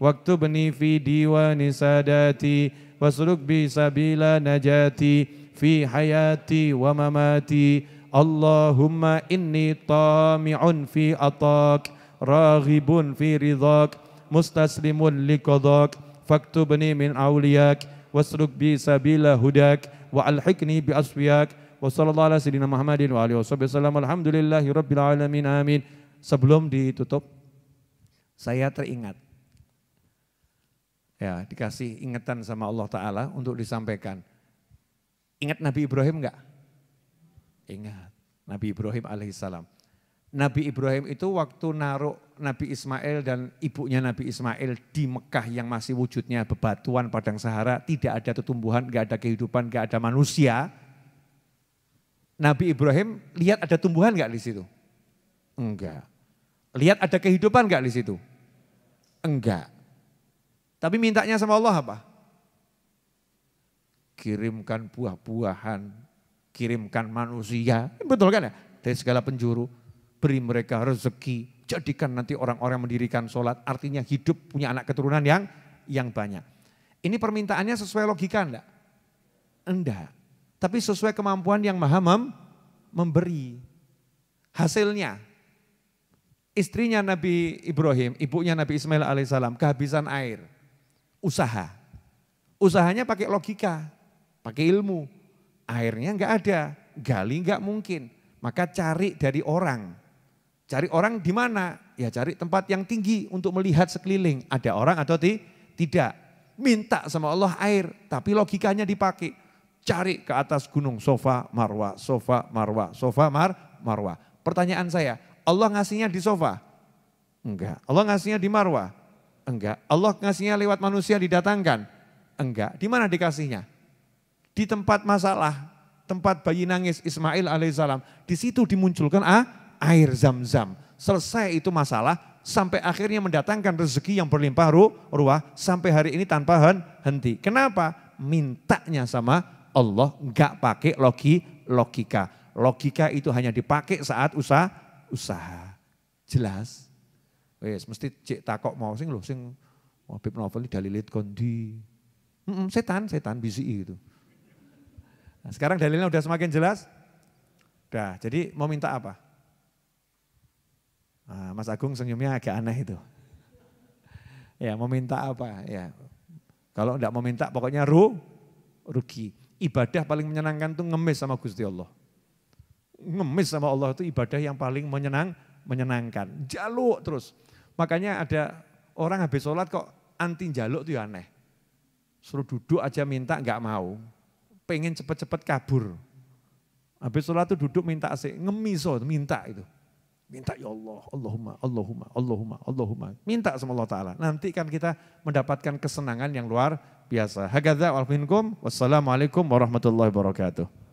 واكتبني في ديوان ساداتي واسلك بي سبيل نجاتي في حياتي ومماتي اللهم إني طامع في عطاك راغب في رضاك مستسلم لقضاك فاكتبني من أولياك واسلك بي سبيل هداك وألحقني بأصفياك وصلى الله على سيدنا محمد وعلى وصحبه وسلم الحمد لله رب العالمين amin sebelum ditutup saya teringat Ya, dikasih ingatan sama Allah Ta'ala untuk disampaikan. Ingat Nabi Ibrahim enggak? Ingat, Nabi Ibrahim alaihissalam. Nabi Ibrahim itu waktu naruh Nabi Ismail dan ibunya Nabi Ismail di Mekah yang masih wujudnya bebatuan padang sahara, tidak ada tumbuhan, enggak ada kehidupan, enggak ada manusia. Nabi Ibrahim lihat ada tumbuhan enggak di situ? Enggak. Lihat ada kehidupan enggak di situ? Enggak. Tapi mintanya sama Allah apa? Kirimkan buah-buahan, kirimkan manusia. Betul kan ya? Dari segala penjuru. Beri mereka rezeki. Jadikan nanti orang-orang mendirikan sholat. Artinya hidup punya anak keturunan yang yang banyak. Ini permintaannya sesuai logika enggak? Enggak. Tapi sesuai kemampuan yang maha mem memberi. Hasilnya, istrinya Nabi Ibrahim, ibunya Nabi Ismail alaihissalam kehabisan air usaha. Usahanya pakai logika, pakai ilmu. Airnya enggak ada, gali nggak mungkin. Maka cari dari orang. Cari orang di mana? Ya cari tempat yang tinggi untuk melihat sekeliling. Ada orang atau ti? tidak. Minta sama Allah air, tapi logikanya dipakai. Cari ke atas gunung, sofa, marwa, sofa, marwa, sofa, mar, marwa. Pertanyaan saya, Allah ngasihnya di sofa? Enggak. Allah ngasihnya di marwa? Enggak. Allah ngasihnya lewat manusia didatangkan? Enggak. Di mana dikasihnya? Di tempat masalah, tempat bayi nangis Ismail alaihissalam. Di situ dimunculkan ah, air zam-zam. Selesai itu masalah, sampai akhirnya mendatangkan rezeki yang berlimpah ru, ruah sampai hari ini tanpa henti. Kenapa? Mintanya sama Allah enggak pakai logi logika. Logika itu hanya dipakai saat usaha usaha. Jelas? Wes mesti cek takok mau sing lho sing Habib Novel dalilit kondi. Mm -mm, setan, setan bisi gitu. Nah, sekarang dalilnya udah semakin jelas. Udah, jadi mau minta apa? Nah, Mas Agung senyumnya agak aneh itu. Ya, mau minta apa? Ya, kalau enggak mau minta pokoknya ru, rugi. Ibadah paling menyenangkan tuh ngemis sama Gusti Allah. Ngemis sama Allah itu ibadah yang paling menyenang, menyenangkan. Jaluk terus. Makanya ada orang habis sholat kok anti jaluk itu ya aneh. Suruh duduk aja minta nggak mau. Pengen cepet-cepet kabur. Habis sholat tuh duduk minta asik, ngemiso minta itu. Minta ya Allah, Allahumma, Allahumma, Allahumma, Allahumma. Minta sama Allah Ta'ala. Nanti kan kita mendapatkan kesenangan yang luar biasa. Hagadha wal Wassalamualaikum warahmatullahi wabarakatuh.